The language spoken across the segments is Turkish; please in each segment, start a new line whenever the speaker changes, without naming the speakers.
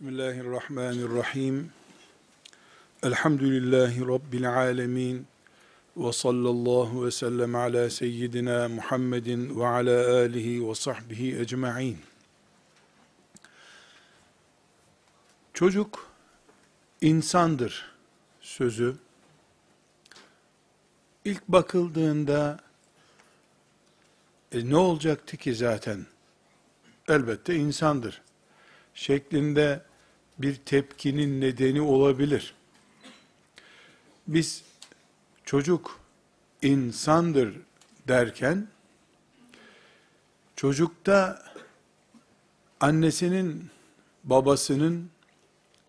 Bismillahirrahmanirrahim. Elhamdülillahi Rabbil alemin. Ve sallallahu ve sellem ala seyyidina Muhammedin ve ala alihi ve sahbihi ecma'in. Çocuk insandır sözü. İlk bakıldığında e, ne olacaktı ki zaten? Elbette insandır şeklinde bir tepkinin nedeni olabilir. Biz çocuk insandır derken çocukta annesinin, babasının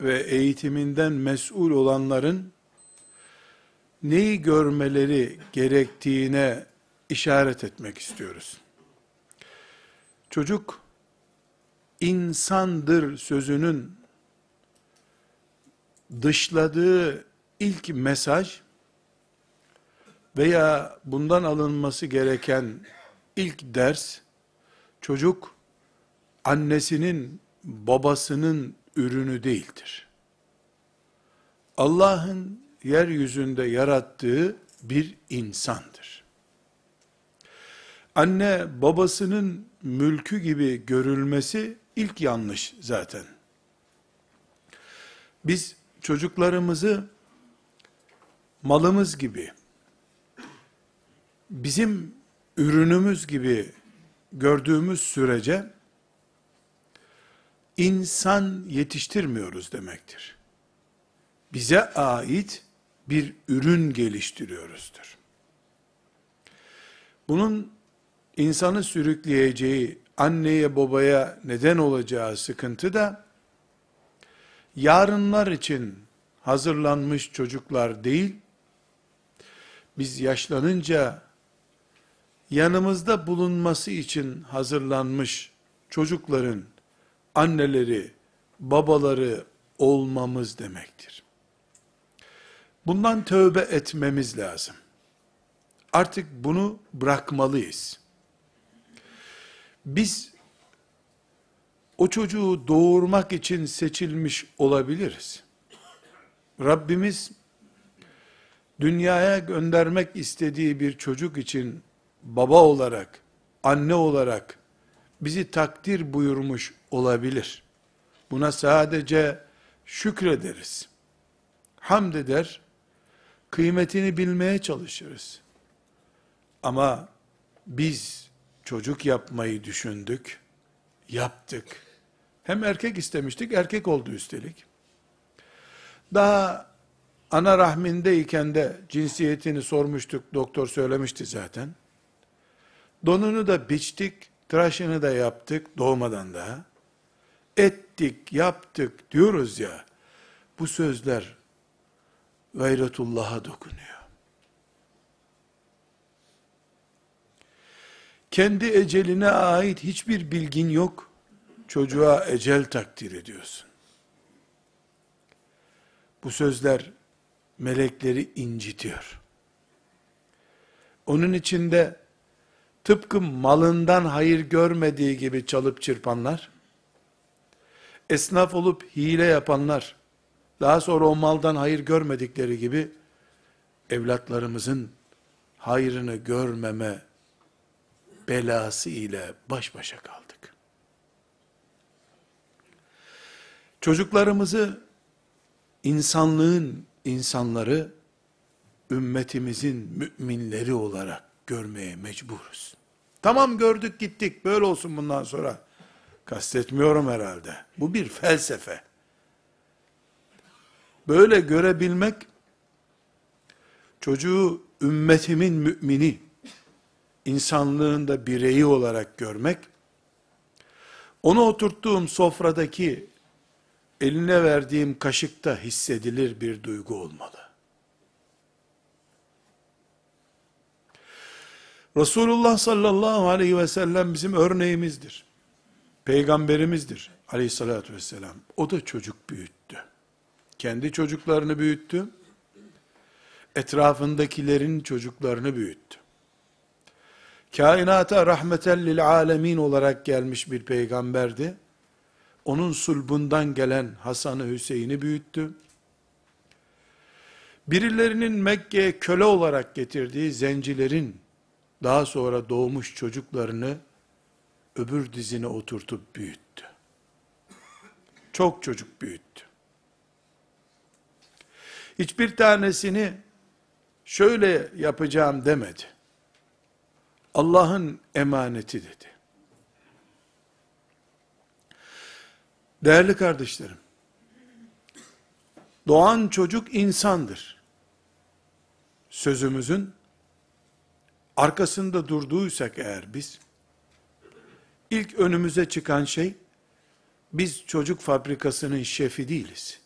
ve eğitiminden mesul olanların neyi görmeleri gerektiğine işaret etmek istiyoruz. Çocuk insandır sözünün dışladığı ilk mesaj veya bundan alınması gereken ilk ders çocuk annesinin babasının ürünü değildir. Allah'ın yeryüzünde yarattığı bir insandır. Anne babasının mülkü gibi görülmesi ilk yanlış zaten. Biz çocuklarımızı malımız gibi, bizim ürünümüz gibi gördüğümüz sürece insan yetiştirmiyoruz demektir. Bize ait bir ürün geliştiriyoruzdur. Bunun insanı sürükleyeceği, anneye babaya neden olacağı sıkıntı da yarınlar için hazırlanmış çocuklar değil, biz yaşlanınca yanımızda bulunması için hazırlanmış çocukların anneleri, babaları olmamız demektir. Bundan tövbe etmemiz lazım. Artık bunu bırakmalıyız. Biz o çocuğu doğurmak için seçilmiş olabiliriz. Rabbimiz dünyaya göndermek istediği bir çocuk için baba olarak, anne olarak bizi takdir buyurmuş olabilir. Buna sadece şükrederiz. Hamd eder, kıymetini bilmeye çalışırız. Ama biz çocuk yapmayı düşündük, yaptık hem erkek istemiştik, erkek oldu üstelik. Daha ana rahmindeyken de cinsiyetini sormuştuk, doktor söylemişti zaten. Donunu da biçtik, tıraşını da yaptık doğmadan da. Ettik, yaptık diyoruz ya, bu sözler gayretullah'a dokunuyor. Kendi eceline ait hiçbir bilgin yok çocuğa ecel takdir ediyorsun. Bu sözler melekleri incitiyor. Onun içinde tıpkı malından hayır görmediği gibi çalıp çırpanlar, esnaf olup hile yapanlar, daha sonra o maldan hayır görmedikleri gibi, evlatlarımızın hayrını görmeme belası ile baş başa kaldı. Çocuklarımızı insanlığın insanları, ümmetimizin müminleri olarak görmeye mecburuz. Tamam gördük gittik böyle olsun bundan sonra. Kastetmiyorum herhalde. Bu bir felsefe. Böyle görebilmek çocuğu ümmetimin mümini, insanlığında bireyi olarak görmek, onu oturttuğum sofradaki eline verdiğim kaşıkta hissedilir bir duygu olmalı. Resulullah sallallahu aleyhi ve sellem bizim örneğimizdir. Peygamberimizdir aleyhissalatü vesselam. O da çocuk büyüttü. Kendi çocuklarını büyüttü. Etrafındakilerin çocuklarını büyüttü. Kainata rahmeten lil alemin olarak gelmiş bir peygamberdi onun sulbundan gelen Hasan'ı Hüseyin'i büyüttü. Birilerinin Mekke'ye köle olarak getirdiği zencilerin daha sonra doğmuş çocuklarını öbür dizine oturtup büyüttü. Çok çocuk büyüttü. Hiçbir tanesini şöyle yapacağım demedi. Allah'ın emaneti dedi. Değerli kardeşlerim, doğan çocuk insandır. Sözümüzün arkasında durduysak eğer biz, ilk önümüze çıkan şey, biz çocuk fabrikasının şefi değiliz.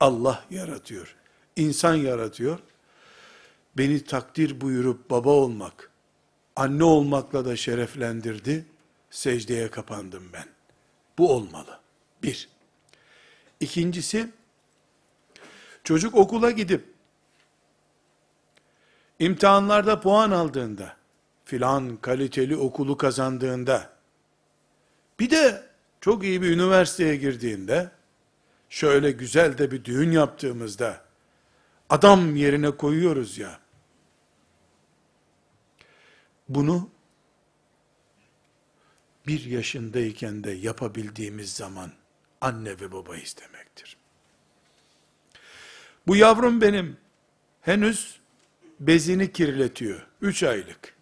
Allah yaratıyor, insan yaratıyor. Beni takdir buyurup baba olmak, anne olmakla da şereflendirdi, secdeye kapandım ben. Bu olmalı. Bir. İkincisi, çocuk okula gidip, imtihanlarda puan aldığında, filan kaliteli okulu kazandığında, bir de çok iyi bir üniversiteye girdiğinde, şöyle güzel de bir düğün yaptığımızda, adam yerine koyuyoruz ya, bunu bir yaşındayken de yapabildiğimiz zaman anne ve babayız demektir. Bu yavrum benim henüz bezini kirletiyor. Üç aylık.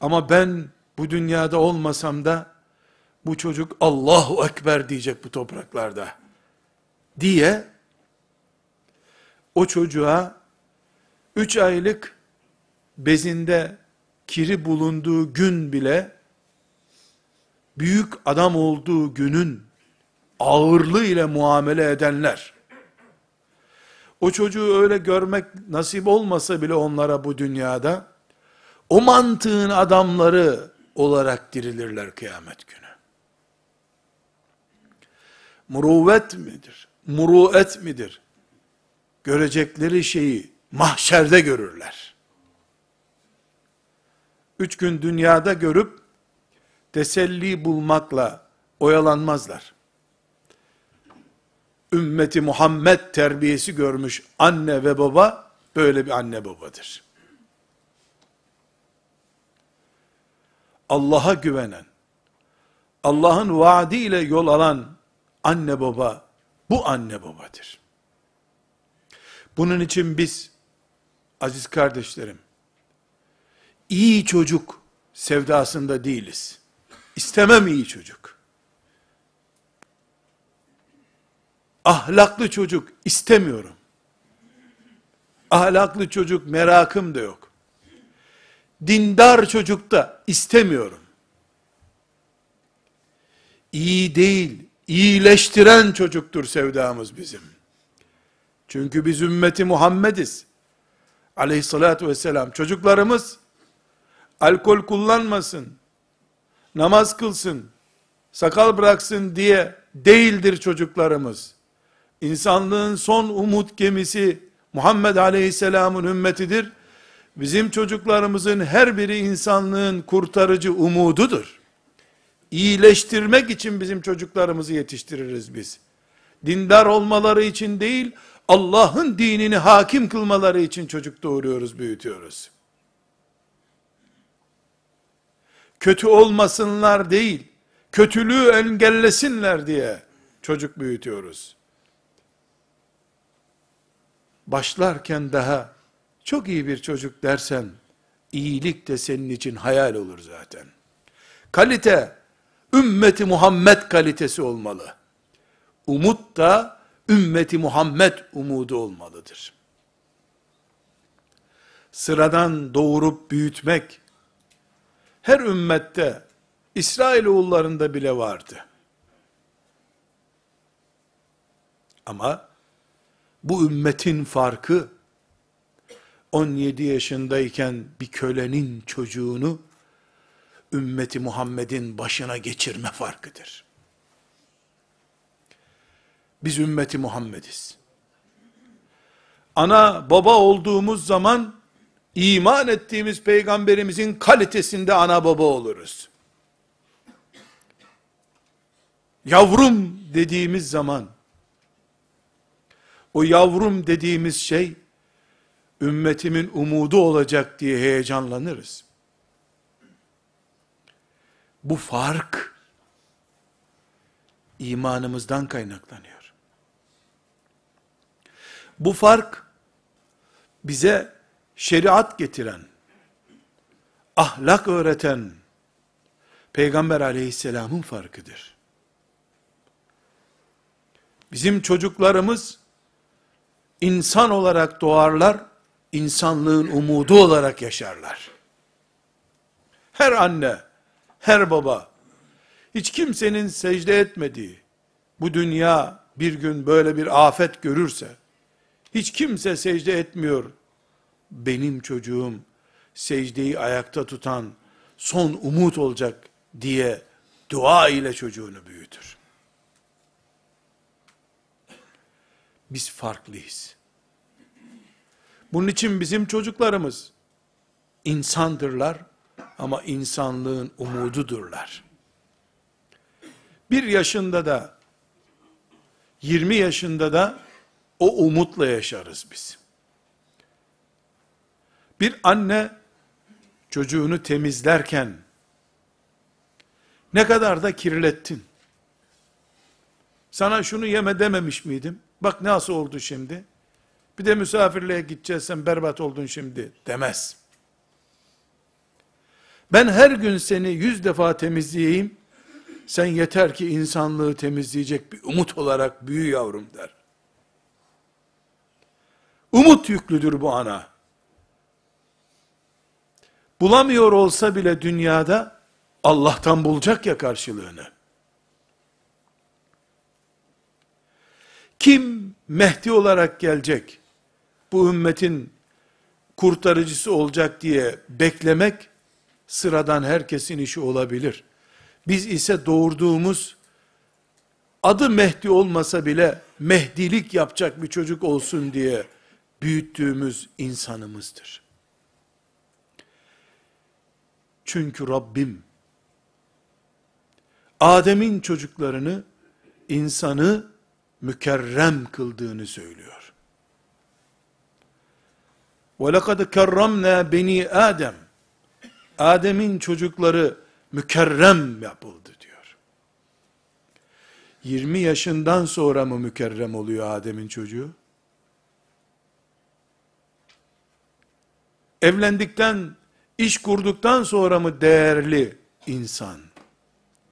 Ama ben bu dünyada olmasam da bu çocuk Allahu Ekber diyecek bu topraklarda diye o çocuğa üç aylık bezinde kiri bulunduğu gün bile büyük adam olduğu günün ağırlığı ile muamele edenler o çocuğu öyle görmek nasip olmasa bile onlara bu dünyada o mantığın adamları olarak dirilirler kıyamet günü. Muruvet midir? Muruet midir? Görecekleri şeyi mahşerde görürler üç gün dünyada görüp teselli bulmakla oyalanmazlar. Ümmeti Muhammed terbiyesi görmüş anne ve baba böyle bir anne babadır. Allah'a güvenen, Allah'ın vaadiyle yol alan anne baba, bu anne babadır. Bunun için biz, aziz kardeşlerim, iyi çocuk sevdasında değiliz. İstemem iyi çocuk. Ahlaklı çocuk istemiyorum. Ahlaklı çocuk merakım da yok. Dindar çocuk da istemiyorum. İyi değil, iyileştiren çocuktur sevdamız bizim. Çünkü biz ümmeti Muhammediz. Aleyhissalatü vesselam çocuklarımız alkol kullanmasın, namaz kılsın, sakal bıraksın diye değildir çocuklarımız. İnsanlığın son umut gemisi Muhammed Aleyhisselam'ın ümmetidir. Bizim çocuklarımızın her biri insanlığın kurtarıcı umududur. İyileştirmek için bizim çocuklarımızı yetiştiririz biz. Dindar olmaları için değil, Allah'ın dinini hakim kılmaları için çocuk doğuruyoruz, büyütüyoruz. kötü olmasınlar değil, kötülüğü engellesinler diye çocuk büyütüyoruz. Başlarken daha çok iyi bir çocuk dersen, iyilik de senin için hayal olur zaten. Kalite, ümmeti Muhammed kalitesi olmalı. Umut da ümmeti Muhammed umudu olmalıdır. Sıradan doğurup büyütmek, her ümmette, İsrail oğullarında bile vardı. Ama bu ümmetin farkı 17 yaşındayken bir kölenin çocuğunu ümmeti Muhammed'in başına geçirme farkıdır. Biz ümmeti Muhammediz. Ana baba olduğumuz zaman iman ettiğimiz peygamberimizin kalitesinde ana baba oluruz. Yavrum dediğimiz zaman, o yavrum dediğimiz şey, ümmetimin umudu olacak diye heyecanlanırız. Bu fark, imanımızdan kaynaklanıyor. Bu fark, bize şeriat getiren, ahlak öğreten, Peygamber aleyhisselamın farkıdır. Bizim çocuklarımız, insan olarak doğarlar, insanlığın umudu olarak yaşarlar. Her anne, her baba, hiç kimsenin secde etmediği, bu dünya bir gün böyle bir afet görürse, hiç kimse secde etmiyor benim çocuğum secdeyi ayakta tutan son umut olacak diye dua ile çocuğunu büyütür. Biz farklıyız. Bunun için bizim çocuklarımız insandırlar ama insanlığın umududurlar. Bir yaşında da 20 yaşında da o umutla yaşarız biz. Bir anne çocuğunu temizlerken ne kadar da kirlettin. Sana şunu yeme dememiş miydim? Bak nasıl oldu şimdi? Bir de misafirliğe gideceğiz sen berbat oldun şimdi demez. Ben her gün seni yüz defa temizleyeyim. Sen yeter ki insanlığı temizleyecek bir umut olarak büyü yavrum der. Umut yüklüdür bu ana. Bulamıyor olsa bile dünyada Allah'tan bulacak ya karşılığını. Kim Mehdi olarak gelecek? Bu ümmetin kurtarıcısı olacak diye beklemek sıradan herkesin işi olabilir. Biz ise doğurduğumuz adı Mehdi olmasa bile Mehdilik yapacak bir çocuk olsun diye büyüttüğümüz insanımızdır. Çünkü Rabbim Adem'in çocuklarını insanı mükerrem kıldığını söylüyor. وَلَقَدْ كَرَّمْنَا beni Adem. Adem'in çocukları mükerrem yapıldı diyor. 20 yaşından sonra mı mükerrem oluyor Adem'in çocuğu? Evlendikten İş kurduktan sonra mı değerli insan?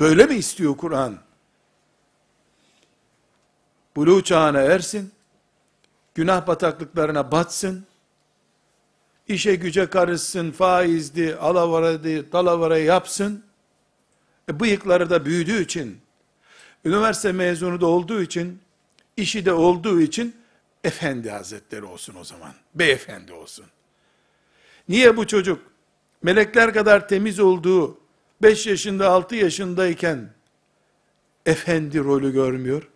Böyle mi istiyor Kur'an? Bulu çağına ersin, günah bataklıklarına batsın, işe güce karışsın, faizdi, alavaraydı, talavara yapsın, e, bıyıkları da büyüdüğü için, üniversite mezunu da olduğu için, işi de olduğu için, efendi hazretleri olsun o zaman, beyefendi olsun. Niye bu çocuk melekler kadar temiz olduğu 5 yaşında 6 yaşındayken efendi rolü görmüyor.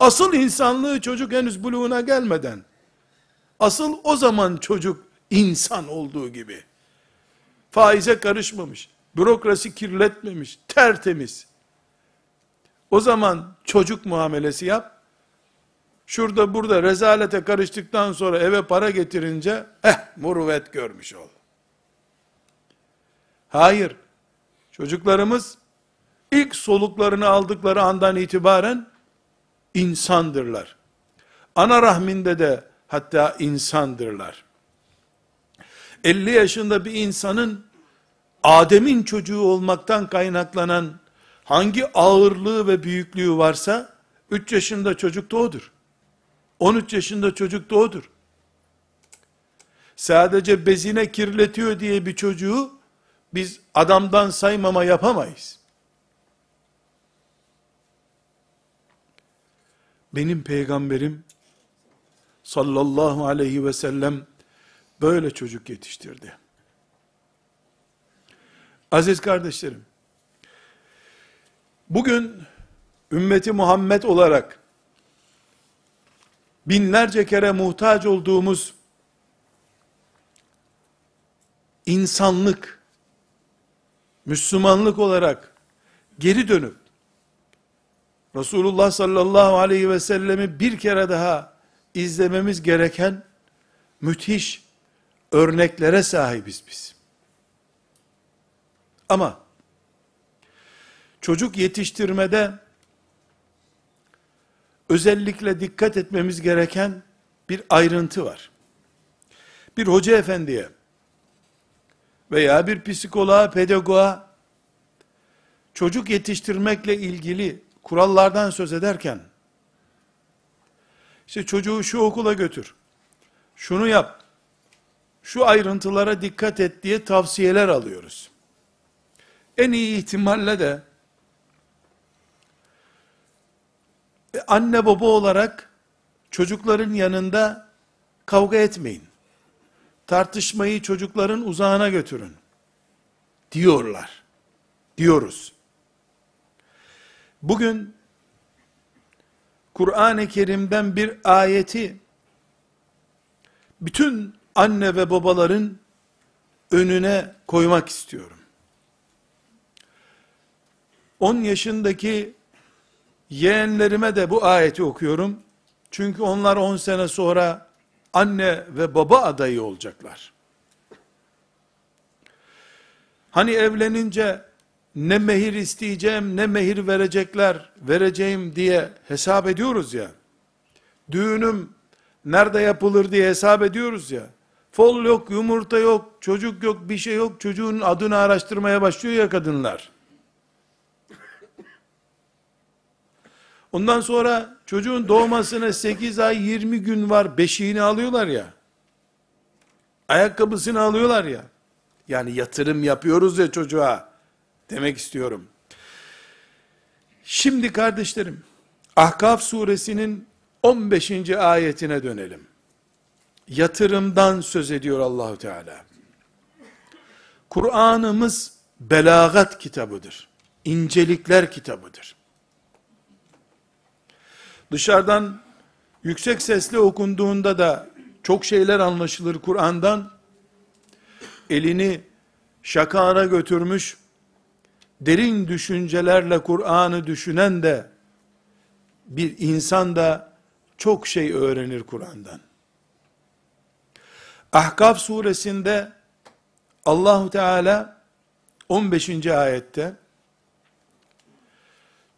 Asıl insanlığı çocuk henüz buluğuna gelmeden, asıl o zaman çocuk insan olduğu gibi, faize karışmamış, bürokrasi kirletmemiş, tertemiz. O zaman çocuk muamelesi yap, şurada burada rezalete karıştıktan sonra eve para getirince, eh muruvvet görmüş ol. Hayır. Çocuklarımız ilk soluklarını aldıkları andan itibaren insandırlar. Ana rahminde de hatta insandırlar. 50 yaşında bir insanın Adem'in çocuğu olmaktan kaynaklanan hangi ağırlığı ve büyüklüğü varsa 3 yaşında çocuk da odur. 13 yaşında çocuk da odur. Sadece bezine kirletiyor diye bir çocuğu biz adamdan saymama yapamayız. Benim peygamberim sallallahu aleyhi ve sellem böyle çocuk yetiştirdi. Aziz kardeşlerim, bugün ümmeti Muhammed olarak binlerce kere muhtaç olduğumuz insanlık Müslümanlık olarak geri dönüp Resulullah sallallahu aleyhi ve sellemi bir kere daha izlememiz gereken müthiş örneklere sahibiz biz. Ama çocuk yetiştirmede özellikle dikkat etmemiz gereken bir ayrıntı var. Bir hoca efendiye veya bir psikoloğa, pedagoğa çocuk yetiştirmekle ilgili kurallardan söz ederken işte çocuğu şu okula götür, şunu yap, şu ayrıntılara dikkat et diye tavsiyeler alıyoruz. En iyi ihtimalle de e, anne baba olarak çocukların yanında kavga etmeyin tartışmayı çocukların uzağına götürün diyorlar. Diyoruz. Bugün Kur'an-ı Kerim'den bir ayeti bütün anne ve babaların önüne koymak istiyorum. 10 yaşındaki yeğenlerime de bu ayeti okuyorum. Çünkü onlar 10 sene sonra anne ve baba adayı olacaklar. Hani evlenince ne mehir isteyeceğim ne mehir verecekler vereceğim diye hesap ediyoruz ya. Düğünüm nerede yapılır diye hesap ediyoruz ya. Fol yok, yumurta yok, çocuk yok, bir şey yok. Çocuğun adını araştırmaya başlıyor ya kadınlar. Ondan sonra çocuğun doğmasına 8 ay 20 gün var beşiğini alıyorlar ya. Ayakkabısını alıyorlar ya. Yani yatırım yapıyoruz ya çocuğa. Demek istiyorum. Şimdi kardeşlerim, Ahkaf suresinin 15. ayetine dönelim. Yatırımdan söz ediyor Allahu Teala. Kur'an'ımız belagat kitabıdır. İncelikler kitabıdır. Dışarıdan yüksek sesle okunduğunda da çok şeyler anlaşılır Kur'an'dan. Elini şakara götürmüş, derin düşüncelerle Kur'an'ı düşünen de bir insan da çok şey öğrenir Kur'an'dan. Ahkaf suresinde Allahu Teala 15. ayette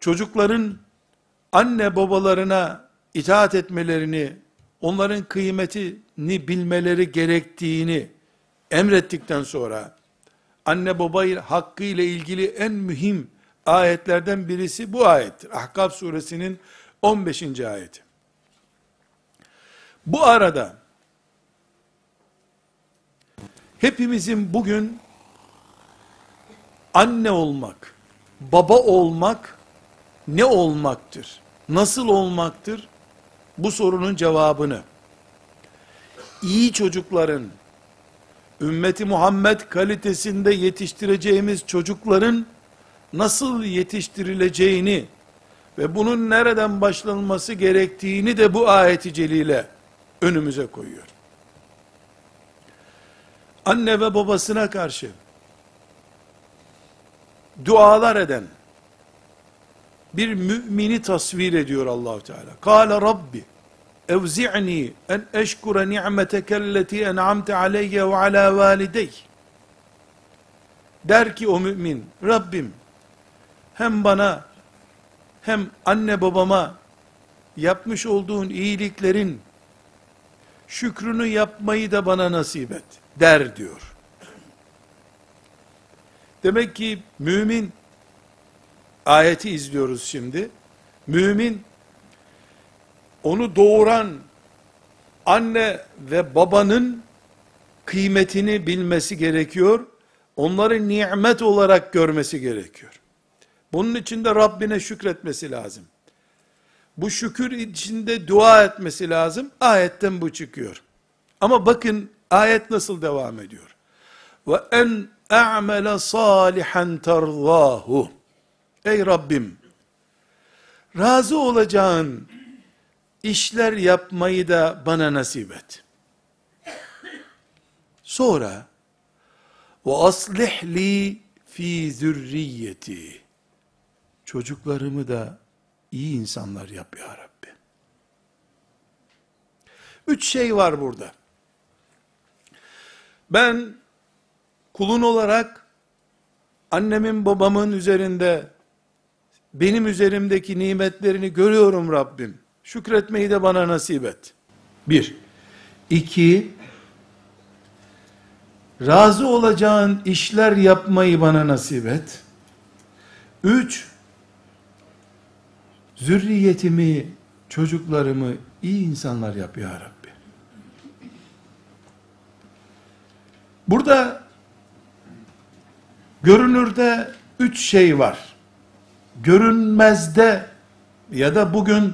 çocukların anne babalarına itaat etmelerini, onların kıymetini bilmeleri gerektiğini emrettikten sonra, anne babayı hakkı ile ilgili en mühim ayetlerden birisi bu ayettir. Ahkab suresinin 15. ayeti. Bu arada, hepimizin bugün, anne olmak, baba olmak, ne olmaktır? nasıl olmaktır? Bu sorunun cevabını iyi çocukların ümmeti Muhammed kalitesinde yetiştireceğimiz çocukların nasıl yetiştirileceğini ve bunun nereden başlanması gerektiğini de bu ayeti celile önümüze koyuyor. Anne ve babasına karşı dualar eden, bir mümini tasvir ediyor Allahu Teala. Kâle Rabbi evzi'ni en eşkure ni'meteke en'amte aleyye ve ala validey. Der ki o mümin, Rabbim hem bana hem anne babama yapmış olduğun iyiliklerin şükrünü yapmayı da bana nasip et der diyor. Demek ki mümin ayeti izliyoruz şimdi. Mümin, onu doğuran anne ve babanın kıymetini bilmesi gerekiyor. Onları nimet olarak görmesi gerekiyor. Bunun için de Rabbine şükretmesi lazım. Bu şükür içinde dua etmesi lazım. Ayetten bu çıkıyor. Ama bakın ayet nasıl devam ediyor. Ve en a'mele salihan tarzahu. Ey Rabbim, razı olacağın işler yapmayı da bana nasip et. Sonra ve aslih li fi zürriyeti. Çocuklarımı da iyi insanlar yap ya Rabbi. Üç şey var burada. Ben kulun olarak annemin babamın üzerinde benim üzerimdeki nimetlerini görüyorum Rabbim. Şükretmeyi de bana nasip et. Bir. İki. Razı olacağın işler yapmayı bana nasip et. Üç. Zürriyetimi, çocuklarımı iyi insanlar yap ya Rabbi. Burada görünürde üç şey var görünmezde ya da bugün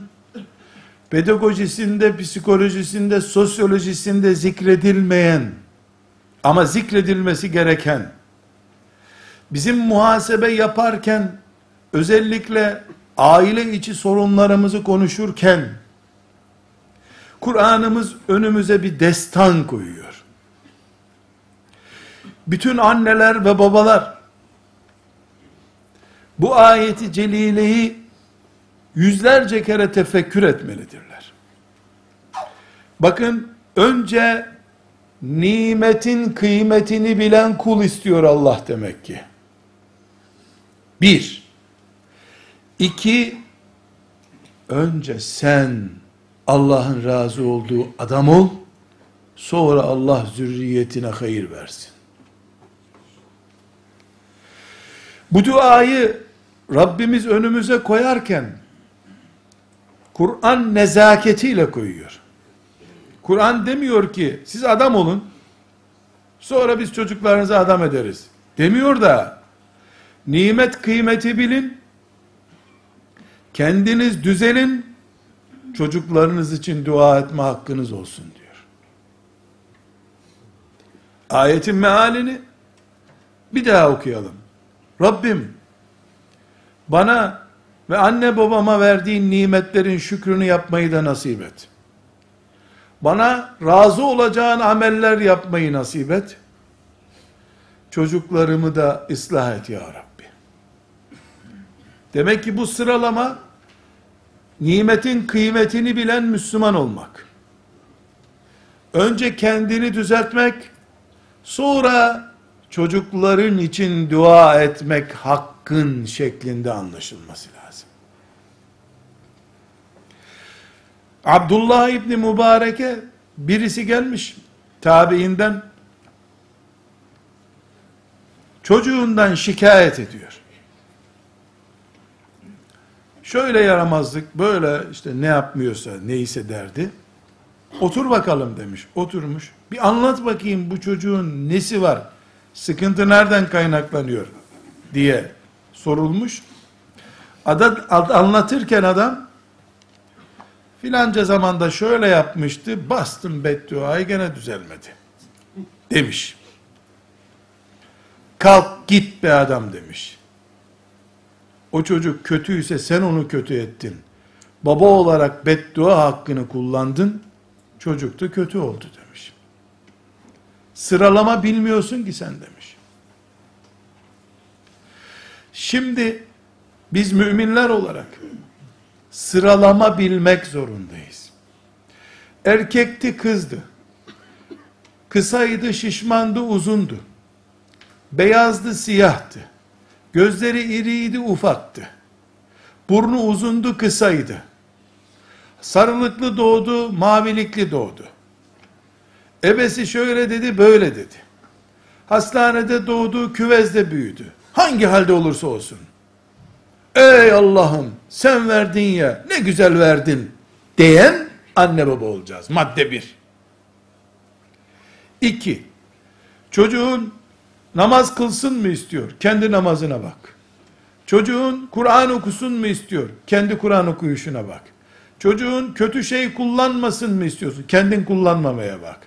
pedagojisinde, psikolojisinde, sosyolojisinde zikredilmeyen ama zikredilmesi gereken bizim muhasebe yaparken özellikle aile içi sorunlarımızı konuşurken Kur'an'ımız önümüze bir destan koyuyor. Bütün anneler ve babalar bu ayeti celileyi yüzlerce kere tefekkür etmelidirler. Bakın önce nimetin kıymetini bilen kul istiyor Allah demek ki. Bir. iki Önce sen Allah'ın razı olduğu adam ol. Sonra Allah zürriyetine hayır versin. Bu duayı Rabbimiz önümüze koyarken Kur'an nezaketiyle koyuyor. Kur'an demiyor ki siz adam olun sonra biz çocuklarınızı adam ederiz. Demiyor da nimet kıymeti bilin kendiniz düzenin çocuklarınız için dua etme hakkınız olsun diyor. Ayetin mealini bir daha okuyalım. Rabbim bana ve anne babama verdiğin nimetlerin şükrünü yapmayı da nasip et. Bana razı olacağın ameller yapmayı nasip et. Çocuklarımı da ıslah et ya Rabbi. Demek ki bu sıralama nimetin kıymetini bilen Müslüman olmak. Önce kendini düzeltmek, sonra çocukların için dua etmek hakkın şeklinde anlaşılması lazım. Abdullah İbni Mübarek'e birisi gelmiş tabiinden çocuğundan şikayet ediyor. Şöyle yaramazlık, böyle işte ne yapmıyorsa, neyse derdi. Otur bakalım demiş, oturmuş. Bir anlat bakayım bu çocuğun nesi var, Sıkıntı nereden kaynaklanıyor? diye sorulmuş. Adat, ad, anlatırken adam filanca zamanda şöyle yapmıştı, bastım bedduayı gene düzelmedi. Demiş. Kalk git be adam demiş. O çocuk kötüyse sen onu kötü ettin. Baba olarak beddua hakkını kullandın. Çocuk da kötü oldu demiş. Sıralama bilmiyorsun ki sen demiş. Şimdi biz müminler olarak sıralama bilmek zorundayız. Erkekti kızdı. Kısaydı şişmandı uzundu. Beyazdı siyahtı. Gözleri iriydi ufaktı. Burnu uzundu kısaydı. Sarılıklı doğdu mavilikli doğdu. Ebesi şöyle dedi, böyle dedi. Hastanede doğdu, küvezde büyüdü. Hangi halde olursa olsun. Ey Allah'ım sen verdin ya ne güzel verdin diyen anne baba olacağız. Madde bir. İki, çocuğun namaz kılsın mı istiyor? Kendi namazına bak. Çocuğun Kur'an okusun mu istiyor? Kendi Kur'an okuyuşuna bak. Çocuğun kötü şey kullanmasın mı istiyorsun? Kendin kullanmamaya bak.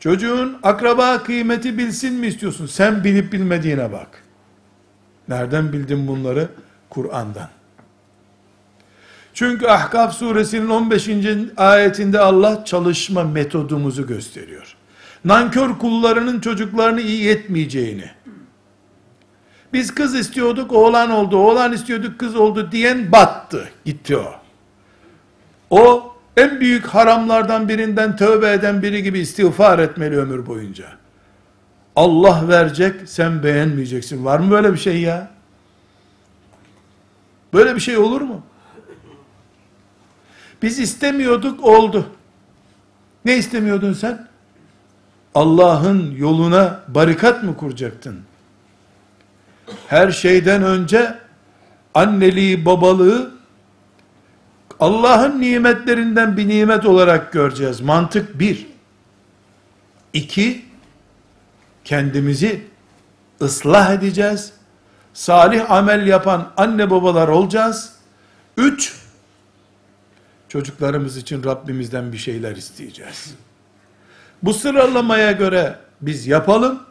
Çocuğun akraba kıymeti bilsin mi istiyorsun? Sen bilip bilmediğine bak. Nereden bildin bunları? Kur'an'dan. Çünkü Ahkaf suresinin 15. ayetinde Allah çalışma metodumuzu gösteriyor. Nankör kullarının çocuklarını iyi yetmeyeceğini. Biz kız istiyorduk, oğlan oldu, oğlan istiyorduk, kız oldu diyen battı, gitti o. O en büyük haramlardan birinden tövbe eden biri gibi istiğfar etmeli ömür boyunca. Allah verecek, sen beğenmeyeceksin. Var mı böyle bir şey ya? Böyle bir şey olur mu? Biz istemiyorduk, oldu. Ne istemiyordun sen? Allah'ın yoluna barikat mı kuracaktın? Her şeyden önce anneliği, babalığı Allah'ın nimetlerinden bir nimet olarak göreceğiz. Mantık bir. İki, kendimizi ıslah edeceğiz. Salih amel yapan anne babalar olacağız. Üç, çocuklarımız için Rabbimizden bir şeyler isteyeceğiz. Bu sıralamaya göre biz yapalım,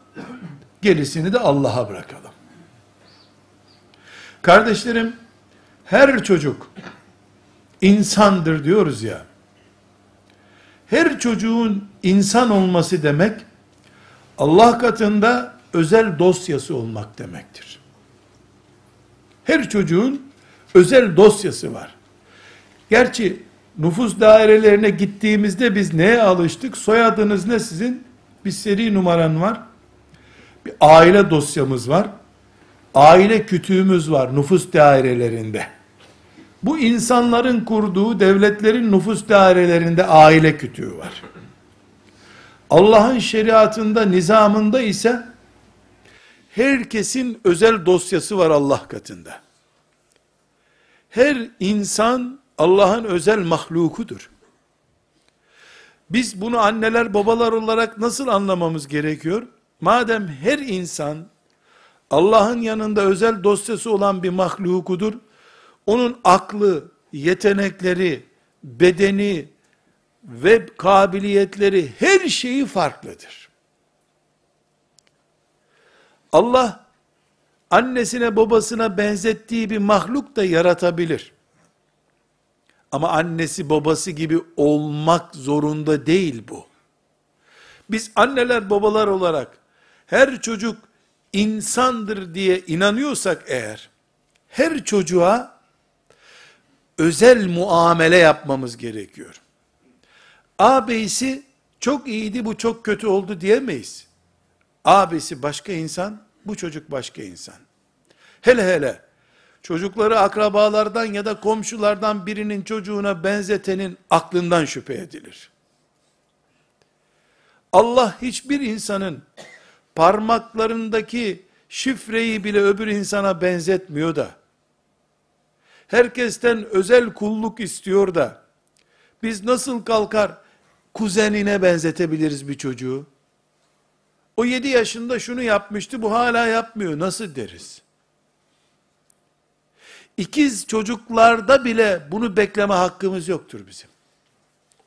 gerisini de Allah'a bırakalım. Kardeşlerim, her çocuk insandır diyoruz ya. Her çocuğun insan olması demek, Allah katında özel dosyası olmak demektir. Her çocuğun özel dosyası var. Gerçi nüfus dairelerine gittiğimizde biz neye alıştık? Soyadınız ne sizin? Bir seri numaran var. Bir aile dosyamız var. Aile kütüğümüz var nüfus dairelerinde. Bu insanların kurduğu devletlerin nüfus dairelerinde aile kütüğü var. Allah'ın şeriatında, nizamında ise herkesin özel dosyası var Allah katında. Her insan Allah'ın özel mahlukudur. Biz bunu anneler babalar olarak nasıl anlamamız gerekiyor? Madem her insan Allah'ın yanında özel dosyası olan bir mahlukudur, onun aklı, yetenekleri, bedeni ve kabiliyetleri her şeyi farklıdır. Allah annesine babasına benzettiği bir mahluk da yaratabilir. Ama annesi babası gibi olmak zorunda değil bu. Biz anneler babalar olarak her çocuk insandır diye inanıyorsak eğer, her çocuğa özel muamele yapmamız gerekiyor. Abisi çok iyiydi bu çok kötü oldu diyemeyiz. Abisi başka insan, bu çocuk başka insan. Hele hele çocukları akrabalardan ya da komşulardan birinin çocuğuna benzetenin aklından şüphe edilir. Allah hiçbir insanın parmaklarındaki şifreyi bile öbür insana benzetmiyor da, herkesten özel kulluk istiyor da, biz nasıl kalkar kuzenine benzetebiliriz bir çocuğu? O yedi yaşında şunu yapmıştı, bu hala yapmıyor, nasıl deriz? İkiz çocuklarda bile bunu bekleme hakkımız yoktur bizim.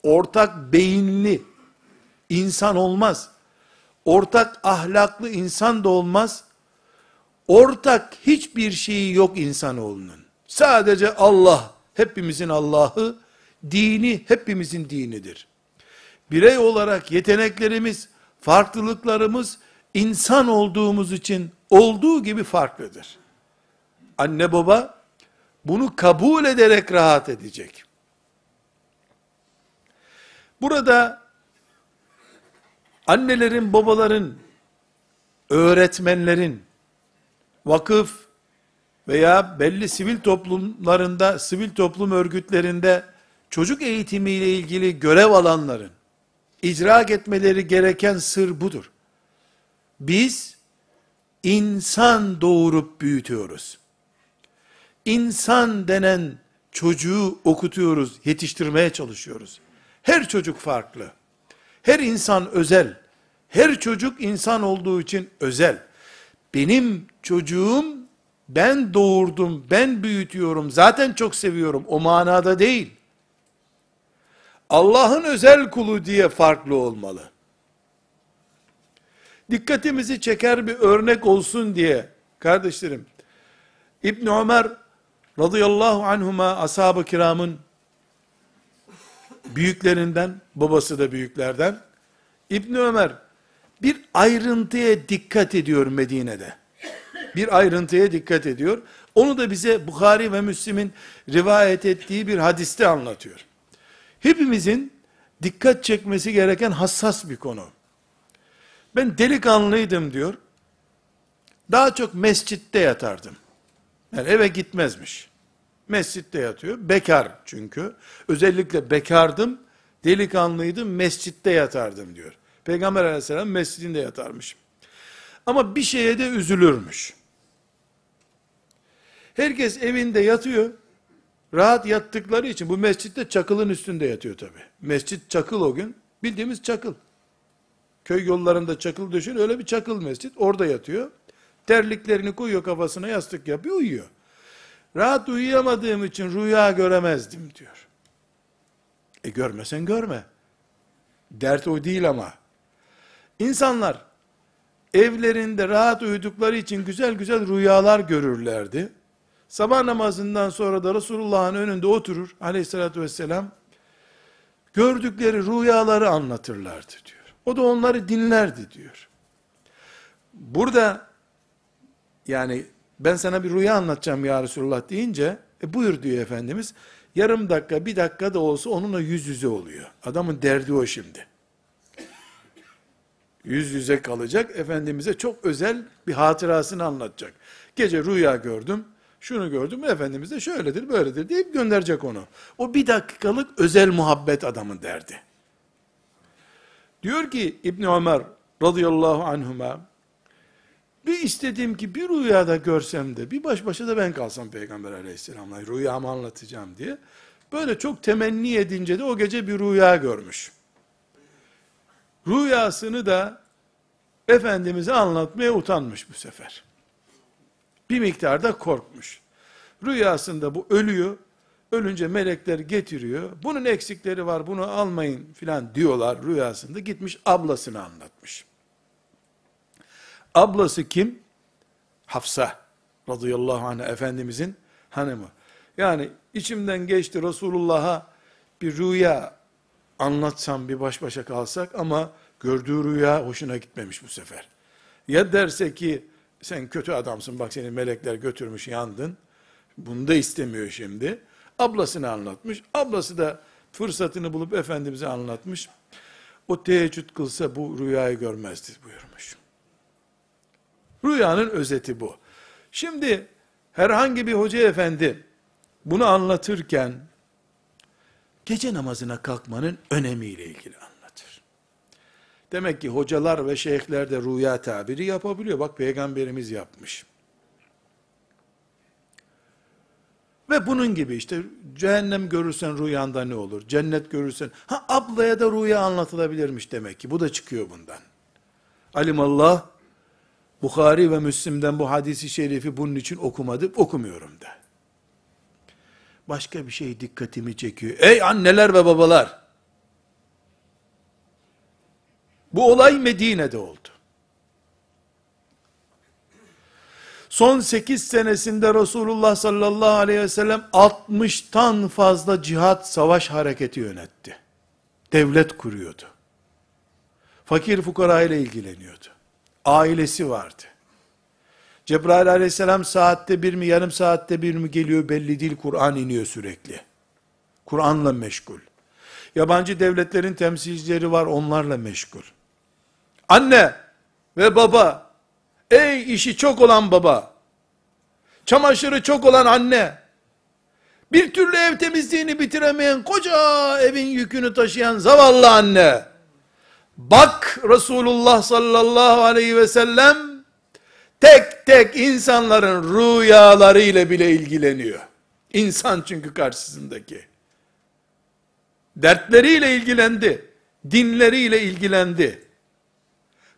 Ortak beyinli insan olmaz. Ortak ahlaklı insan da olmaz. Ortak hiçbir şeyi yok insanoğlunun. Sadece Allah, hepimizin Allah'ı, dini hepimizin dinidir. Birey olarak yeteneklerimiz, farklılıklarımız, insan olduğumuz için olduğu gibi farklıdır. Anne baba, bunu kabul ederek rahat edecek. Burada, annelerin, babaların, öğretmenlerin, vakıf, veya belli sivil toplumlarında, sivil toplum örgütlerinde çocuk eğitimiyle ilgili görev alanların icra etmeleri gereken sır budur. Biz insan doğurup büyütüyoruz. İnsan denen çocuğu okutuyoruz, yetiştirmeye çalışıyoruz. Her çocuk farklı. Her insan özel. Her çocuk insan olduğu için özel. Benim çocuğum ben doğurdum, ben büyütüyorum, zaten çok seviyorum. O manada değil. Allah'ın özel kulu diye farklı olmalı. Dikkatimizi çeker bir örnek olsun diye kardeşlerim. İbn Ömer radıyallahu anhuma ashab-ı kiramın büyüklerinden, babası da büyüklerden. İbn Ömer bir ayrıntıya dikkat ediyor Medine'de bir ayrıntıya dikkat ediyor. Onu da bize Bukhari ve Müslim'in rivayet ettiği bir hadiste anlatıyor. Hepimizin dikkat çekmesi gereken hassas bir konu. Ben delikanlıydım diyor. Daha çok mescitte yatardım. Yani eve gitmezmiş. Mescitte yatıyor. Bekar çünkü. Özellikle bekardım, delikanlıydım, mescitte yatardım diyor. Peygamber aleyhisselam mescidinde yatarmış. Ama bir şeye de üzülürmüş. Herkes evinde yatıyor. Rahat yattıkları için bu mescitte çakılın üstünde yatıyor tabi. Mescit çakıl o gün. Bildiğimiz çakıl. Köy yollarında çakıl düşün öyle bir çakıl mescit. Orada yatıyor. Terliklerini koyuyor kafasına yastık yapıyor uyuyor. Rahat uyuyamadığım için rüya göremezdim diyor. E görmesen görme. Dert o değil ama. İnsanlar evlerinde rahat uyudukları için güzel güzel rüyalar görürlerdi. Sabah namazından sonra da Resulullah'ın önünde oturur aleyhissalatü vesselam. Gördükleri rüyaları anlatırlardı diyor. O da onları dinlerdi diyor. Burada yani ben sana bir rüya anlatacağım ya Resulullah deyince e buyur diyor Efendimiz. Yarım dakika bir dakika da olsa onunla yüz yüze oluyor. Adamın derdi o şimdi. Yüz yüze kalacak Efendimiz'e çok özel bir hatırasını anlatacak. Gece rüya gördüm şunu gördüm, Efendimiz de şöyledir, böyledir deyip gönderecek onu. O bir dakikalık özel muhabbet adamın derdi. Diyor ki İbni Ömer radıyallahu anhuma, bir istedim ki bir rüyada görsem de, bir baş başa da ben kalsam Peygamber aleyhisselamla, rüyamı anlatacağım diye. Böyle çok temenni edince de o gece bir rüya görmüş. Rüyasını da Efendimiz'e anlatmaya utanmış bu sefer bir miktarda korkmuş. Rüyasında bu ölüyor, ölünce melekler getiriyor, bunun eksikleri var bunu almayın filan diyorlar rüyasında, gitmiş ablasını anlatmış. Ablası kim? Hafsa radıyallahu anh Efendimizin hanımı. Yani içimden geçti Resulullah'a bir rüya anlatsam bir baş başa kalsak ama gördüğü rüya hoşuna gitmemiş bu sefer. Ya derse ki sen kötü adamsın bak seni melekler götürmüş yandın. Bunu da istemiyor şimdi. Ablasını anlatmış. Ablası da fırsatını bulup Efendimiz'e anlatmış. O teheccüd kılsa bu rüyayı görmezdi buyurmuş. Rüyanın özeti bu. Şimdi herhangi bir hoca efendi bunu anlatırken gece namazına kalkmanın önemiyle ilgili anlatır. Demek ki hocalar ve şeyhler de rüya tabiri yapabiliyor. Bak peygamberimiz yapmış. Ve bunun gibi işte cehennem görürsen rüyanda ne olur? Cennet görürsen. Ha ablaya da rüya anlatılabilirmiş demek ki. Bu da çıkıyor bundan. Alimallah Bukhari ve Müslim'den bu hadisi şerifi bunun için okumadı. Okumuyorum da. Başka bir şey dikkatimi çekiyor. Ey anneler ve babalar! Bu olay Medine'de oldu. Son 8 senesinde Resulullah sallallahu aleyhi ve sellem 60'tan fazla cihat savaş hareketi yönetti. Devlet kuruyordu. Fakir fukara ile ilgileniyordu. Ailesi vardı. Cebrail aleyhisselam saatte bir mi yarım saatte bir mi geliyor belli değil Kur'an iniyor sürekli. Kur'an'la meşgul. Yabancı devletlerin temsilcileri var onlarla meşgul. Anne ve baba, ey işi çok olan baba, çamaşırı çok olan anne, bir türlü ev temizliğini bitiremeyen koca evin yükünü taşıyan zavallı anne, bak Resulullah sallallahu aleyhi ve sellem, tek tek insanların rüyaları ile bile ilgileniyor. İnsan çünkü karşısındaki. Dertleriyle ilgilendi, dinleriyle ilgilendi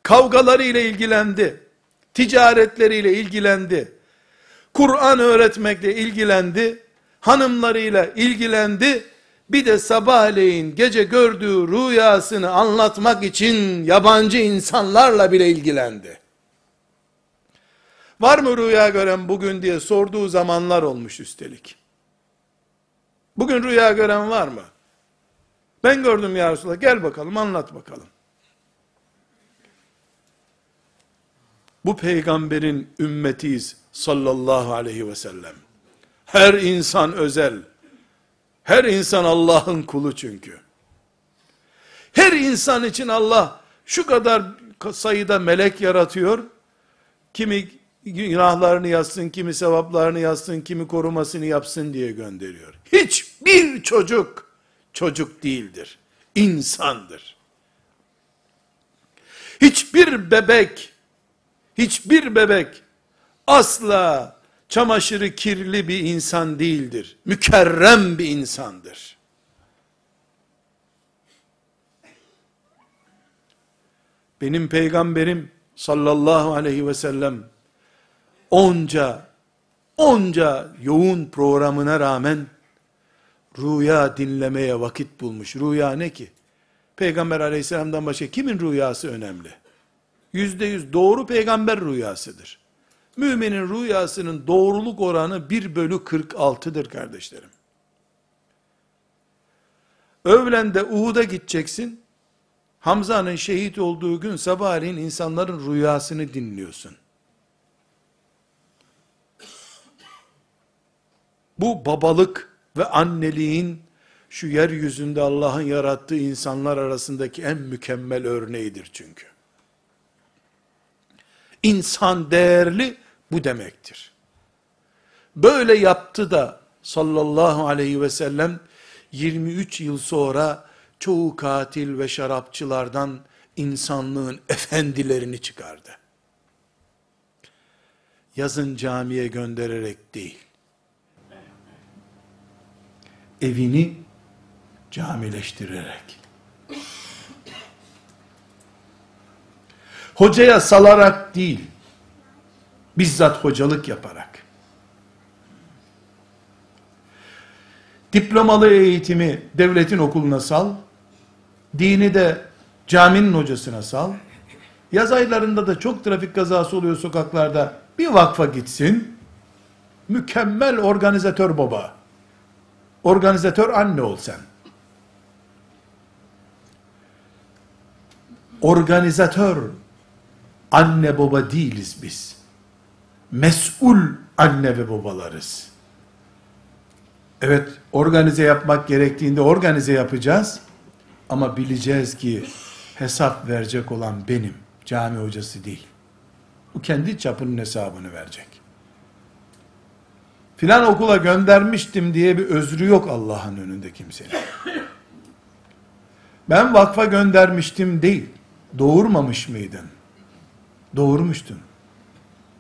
kavgalarıyla ilgilendi, ticaretleriyle ilgilendi, Kur'an öğretmekle ilgilendi, hanımlarıyla ilgilendi, bir de sabahleyin gece gördüğü rüyasını anlatmak için yabancı insanlarla bile ilgilendi. Var mı rüya gören bugün diye sorduğu zamanlar olmuş üstelik. Bugün rüya gören var mı? Ben gördüm ya Resulallah gel bakalım anlat bakalım. Bu peygamberin ümmetiyiz sallallahu aleyhi ve sellem. Her insan özel. Her insan Allah'ın kulu çünkü. Her insan için Allah şu kadar sayıda melek yaratıyor. Kimi günahlarını yazsın, kimi sevaplarını yazsın, kimi korumasını yapsın diye gönderiyor. Hiçbir çocuk çocuk değildir. İnsandır. Hiçbir bebek hiçbir bebek asla çamaşırı kirli bir insan değildir. Mükerrem bir insandır. Benim peygamberim sallallahu aleyhi ve sellem onca onca yoğun programına rağmen rüya dinlemeye vakit bulmuş. Rüya ne ki? Peygamber aleyhisselamdan başka kimin rüyası önemli? yüzde yüz doğru peygamber rüyasıdır. Müminin rüyasının doğruluk oranı 1 bölü 46'dır kardeşlerim. Övlen'de Uhud'a gideceksin. Hamza'nın şehit olduğu gün sabahleyin insanların rüyasını dinliyorsun. Bu babalık ve anneliğin şu yeryüzünde Allah'ın yarattığı insanlar arasındaki en mükemmel örneğidir çünkü insan değerli bu demektir. Böyle yaptı da sallallahu aleyhi ve sellem 23 yıl sonra çoğu katil ve şarapçılardan insanlığın efendilerini çıkardı. Yazın camiye göndererek değil. Evini camileştirerek Hocaya salarak değil, bizzat hocalık yaparak. Diplomalı eğitimi devletin okuluna sal, dini de caminin hocasına sal, yaz aylarında da çok trafik kazası oluyor sokaklarda, bir vakfa gitsin, mükemmel organizatör baba, organizatör anne ol sen. Organizatör anne baba değiliz biz. Mesul anne ve babalarız. Evet, organize yapmak gerektiğinde organize yapacağız. Ama bileceğiz ki hesap verecek olan benim, cami hocası değil. O kendi çapının hesabını verecek. Filan okula göndermiştim diye bir özrü yok Allah'ın önünde kimsenin. Ben vakfa göndermiştim değil. Doğurmamış mıydın? doğurmuştun.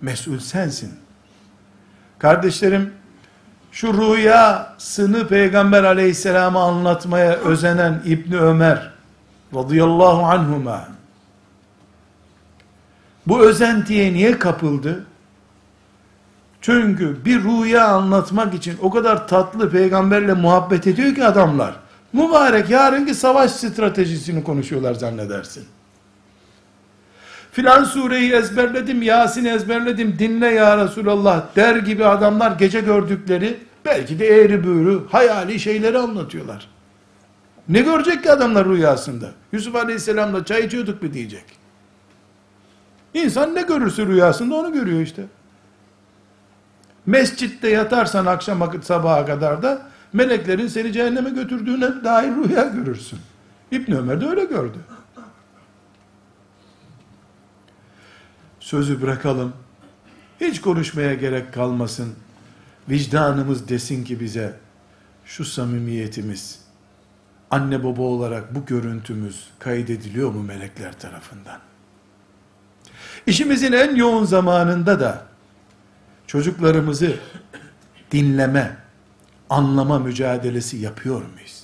Mesul sensin. Kardeşlerim, şu rüya rüyasını Peygamber aleyhisselama anlatmaya özenen İbni Ömer radıyallahu anhuma bu özentiye niye kapıldı? Çünkü bir rüya anlatmak için o kadar tatlı peygamberle muhabbet ediyor ki adamlar. Mübarek yarınki savaş stratejisini konuşuyorlar zannedersin filan sureyi ezberledim, Yasin ezberledim, dinle ya Resulallah der gibi adamlar gece gördükleri, belki de eğri büğrü, hayali şeyleri anlatıyorlar. Ne görecek ki adamlar rüyasında? Yusuf Aleyhisselam'la çay içiyorduk mu diyecek. İnsan ne görürse rüyasında onu görüyor işte. Mescitte yatarsan akşam vakit sabaha kadar da meleklerin seni cehenneme götürdüğüne dair rüya görürsün. İbn Ömer de öyle gördü. sözü bırakalım. Hiç konuşmaya gerek kalmasın. Vicdanımız desin ki bize, şu samimiyetimiz, anne baba olarak bu görüntümüz kaydediliyor mu melekler tarafından? İşimizin en yoğun zamanında da çocuklarımızı dinleme, anlama mücadelesi yapıyor muyuz?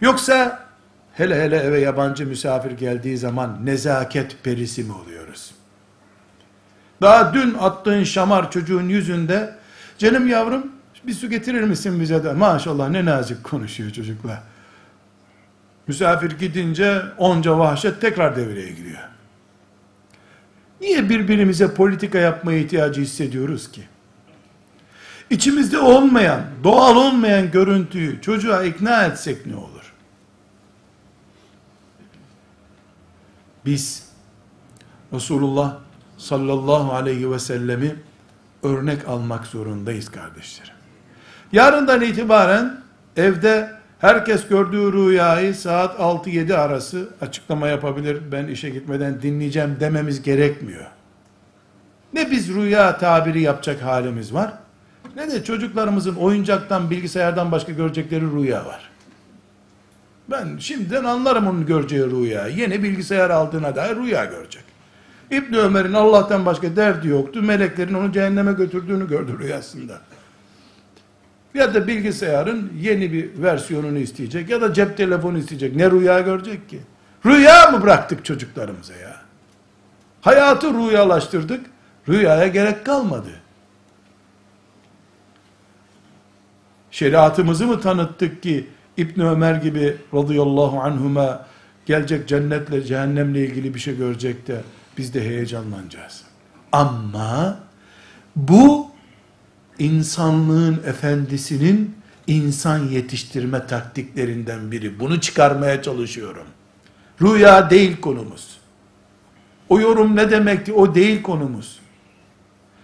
Yoksa hele hele eve yabancı misafir geldiği zaman nezaket perisi mi oluyoruz? Daha dün attığın şamar çocuğun yüzünde, canım yavrum bir su getirir misin bize de? Maşallah ne nazik konuşuyor çocukla. Misafir gidince onca vahşet tekrar devreye giriyor. Niye birbirimize politika yapmaya ihtiyacı hissediyoruz ki? İçimizde olmayan, doğal olmayan görüntüyü çocuğa ikna etsek ne olur? Biz Resulullah sallallahu aleyhi ve sellemi örnek almak zorundayız kardeşlerim. Yarından itibaren evde herkes gördüğü rüyayı saat 6-7 arası açıklama yapabilir. Ben işe gitmeden dinleyeceğim dememiz gerekmiyor. Ne biz rüya tabiri yapacak halimiz var ne de çocuklarımızın oyuncaktan, bilgisayardan başka görecekleri rüya var. Ben şimdiden anlarım onun göreceği rüya. Yeni bilgisayar aldığına dair rüya görecek. İbn Ömer'in Allah'tan başka derdi yoktu. Meleklerin onu cehenneme götürdüğünü gördü rüyasında. Ya da bilgisayarın yeni bir versiyonunu isteyecek ya da cep telefonu isteyecek. Ne rüya görecek ki? Rüya mı bıraktık çocuklarımıza ya? Hayatı rüyalaştırdık. Rüyaya gerek kalmadı. Şeriatımızı mı tanıttık ki İbn Ömer gibi radıyallahu anhuma gelecek cennetle cehennemle ilgili bir şey görecek de biz de heyecanlanacağız. Ama bu insanlığın efendisinin insan yetiştirme taktiklerinden biri. Bunu çıkarmaya çalışıyorum. Rüya değil konumuz. O yorum ne demekti? O değil konumuz.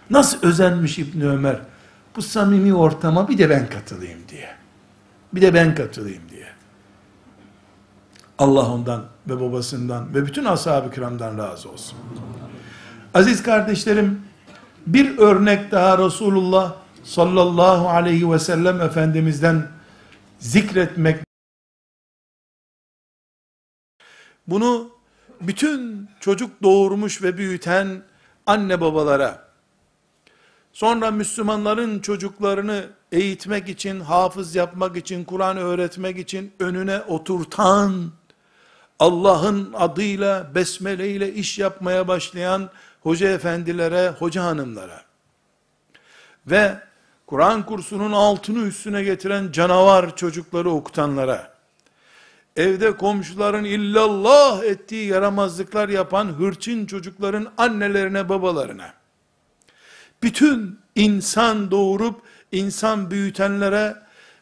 Nasıl özenmiş İbn Ömer bu samimi ortama bir de ben katılayım diye. Bir de ben katılayım diye. Allah ondan ve babasından ve bütün ashab-ı kiramdan razı olsun. Aziz kardeşlerim, bir örnek daha Resulullah sallallahu aleyhi ve sellem Efendimiz'den zikretmek bunu bütün çocuk doğurmuş ve büyüten anne babalara sonra Müslümanların çocuklarını eğitmek için, hafız yapmak için, Kur'an öğretmek için önüne oturtan Allah'ın adıyla, besmele ile iş yapmaya başlayan hoca efendilere, hoca hanımlara ve Kur'an kursunun altını üstüne getiren canavar çocukları okutanlara, evde komşuların illallah ettiği yaramazlıklar yapan hırçın çocukların annelerine, babalarına, bütün insan doğurup insan büyütenlere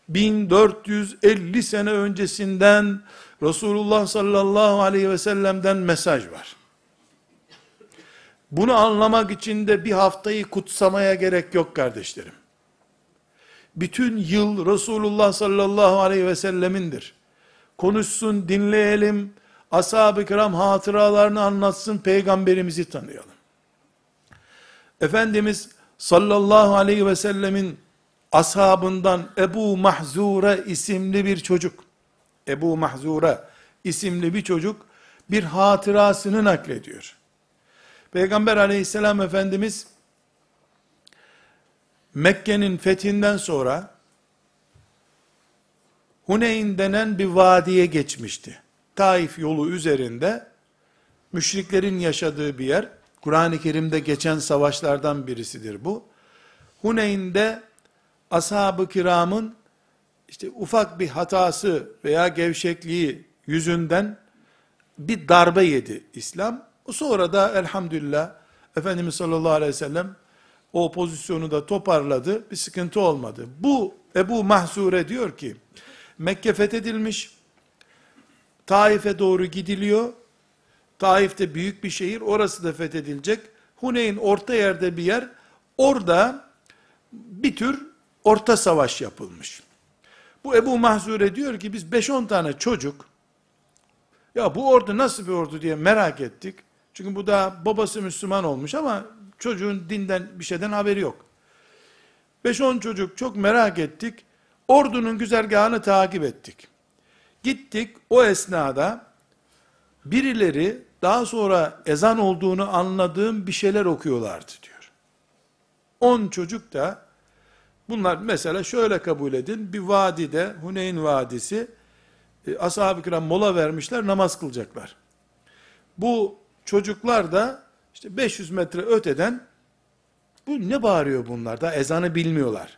1450 sene öncesinden Resulullah sallallahu aleyhi ve sellem'den mesaj var. Bunu anlamak için de bir haftayı kutsamaya gerek yok kardeşlerim. Bütün yıl Resulullah sallallahu aleyhi ve sellemindir. Konuşsun, dinleyelim, ashab-ı kiram hatıralarını anlatsın, peygamberimizi tanıyalım. Efendimiz sallallahu aleyhi ve sellemin ashabından Ebu Mahzure isimli bir çocuk, Ebu Mahzura isimli bir çocuk bir hatırasını naklediyor. Peygamber aleyhisselam efendimiz Mekke'nin fethinden sonra Huneyn denen bir vadiye geçmişti. Taif yolu üzerinde müşriklerin yaşadığı bir yer. Kur'an-ı Kerim'de geçen savaşlardan birisidir bu. Huneyn'de ashab-ı kiramın işte ufak bir hatası veya gevşekliği yüzünden bir darbe yedi İslam. Sonra da elhamdülillah Efendimiz sallallahu aleyhi ve sellem o pozisyonu da toparladı. Bir sıkıntı olmadı. Bu Ebu Mahzure diyor ki Mekke fethedilmiş. Taif'e doğru gidiliyor. Taif'te büyük bir şehir. Orası da fethedilecek. Huneyn orta yerde bir yer. Orada bir tür orta savaş yapılmış. Bu Ebu Mahzure diyor ki biz 5-10 tane çocuk ya bu ordu nasıl bir ordu diye merak ettik. Çünkü bu da babası Müslüman olmuş ama çocuğun dinden bir şeyden haberi yok. 5-10 çocuk çok merak ettik. Ordunun güzergahını takip ettik. Gittik o esnada birileri daha sonra ezan olduğunu anladığım bir şeyler okuyorlardı diyor. 10 çocuk da Bunlar mesela şöyle kabul edin. Bir vadide, Huneyn Vadisi, e, ashab-ı kiram mola vermişler, namaz kılacaklar. Bu çocuklar da işte 500 metre öteden bu ne bağırıyor bunlar? da ezanı bilmiyorlar.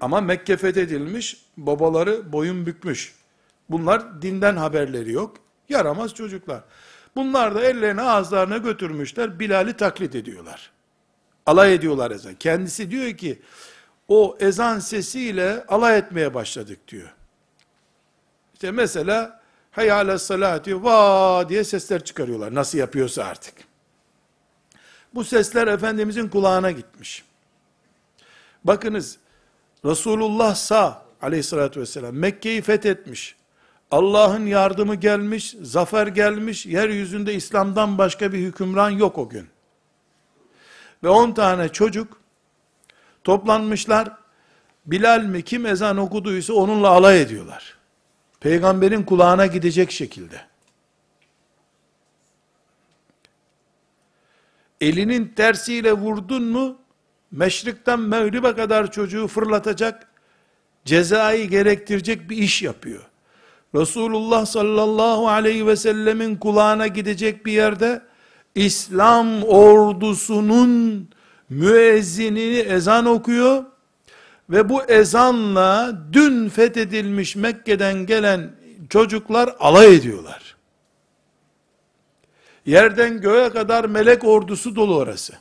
Ama Mekke fethedilmiş, babaları boyun bükmüş. Bunlar dinden haberleri yok. Yaramaz çocuklar. Bunlar da ellerini ağızlarına götürmüşler, Bilal'i taklit ediyorlar. Alay ediyorlar ezan. Kendisi diyor ki, o ezan sesiyle alay etmeye başladık diyor. İşte mesela hayale salati va diye sesler çıkarıyorlar. Nasıl yapıyorsa artık. Bu sesler Efendimizin kulağına gitmiş. Bakınız Resulullah sağ aleyhissalatü vesselam Mekke'yi fethetmiş. Allah'ın yardımı gelmiş, zafer gelmiş, yeryüzünde İslam'dan başka bir hükümran yok o gün. Ve on tane çocuk, Toplanmışlar. Bilal mi kim ezan okuduysa onunla alay ediyorlar. Peygamberin kulağına gidecek şekilde. Elinin tersiyle vurdun mu meşrikten mağribe kadar çocuğu fırlatacak, cezayı gerektirecek bir iş yapıyor. Resulullah sallallahu aleyhi ve sellemin kulağına gidecek bir yerde, İslam ordusunun müezzinini ezan okuyor ve bu ezanla dün fethedilmiş Mekke'den gelen çocuklar alay ediyorlar. Yerden göğe kadar melek ordusu dolu orası.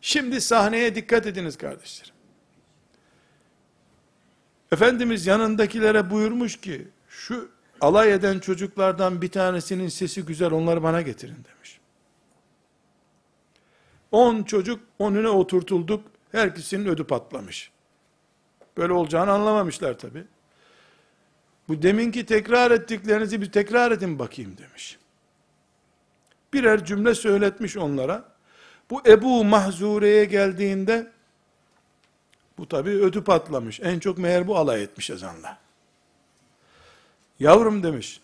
Şimdi sahneye dikkat ediniz kardeşler. Efendimiz yanındakilere buyurmuş ki, şu alay eden çocuklardan bir tanesinin sesi güzel onları bana getirin demiş. 10 çocuk onuna oturtulduk. Herkesinin ödü patlamış. Böyle olacağını anlamamışlar tabi. Bu deminki tekrar ettiklerinizi bir tekrar edin bakayım demiş. Birer cümle söyletmiş onlara. Bu Ebu Mahzure'ye geldiğinde bu tabi ödü patlamış. En çok meğer bu alay etmiş ezanla. Yavrum demiş.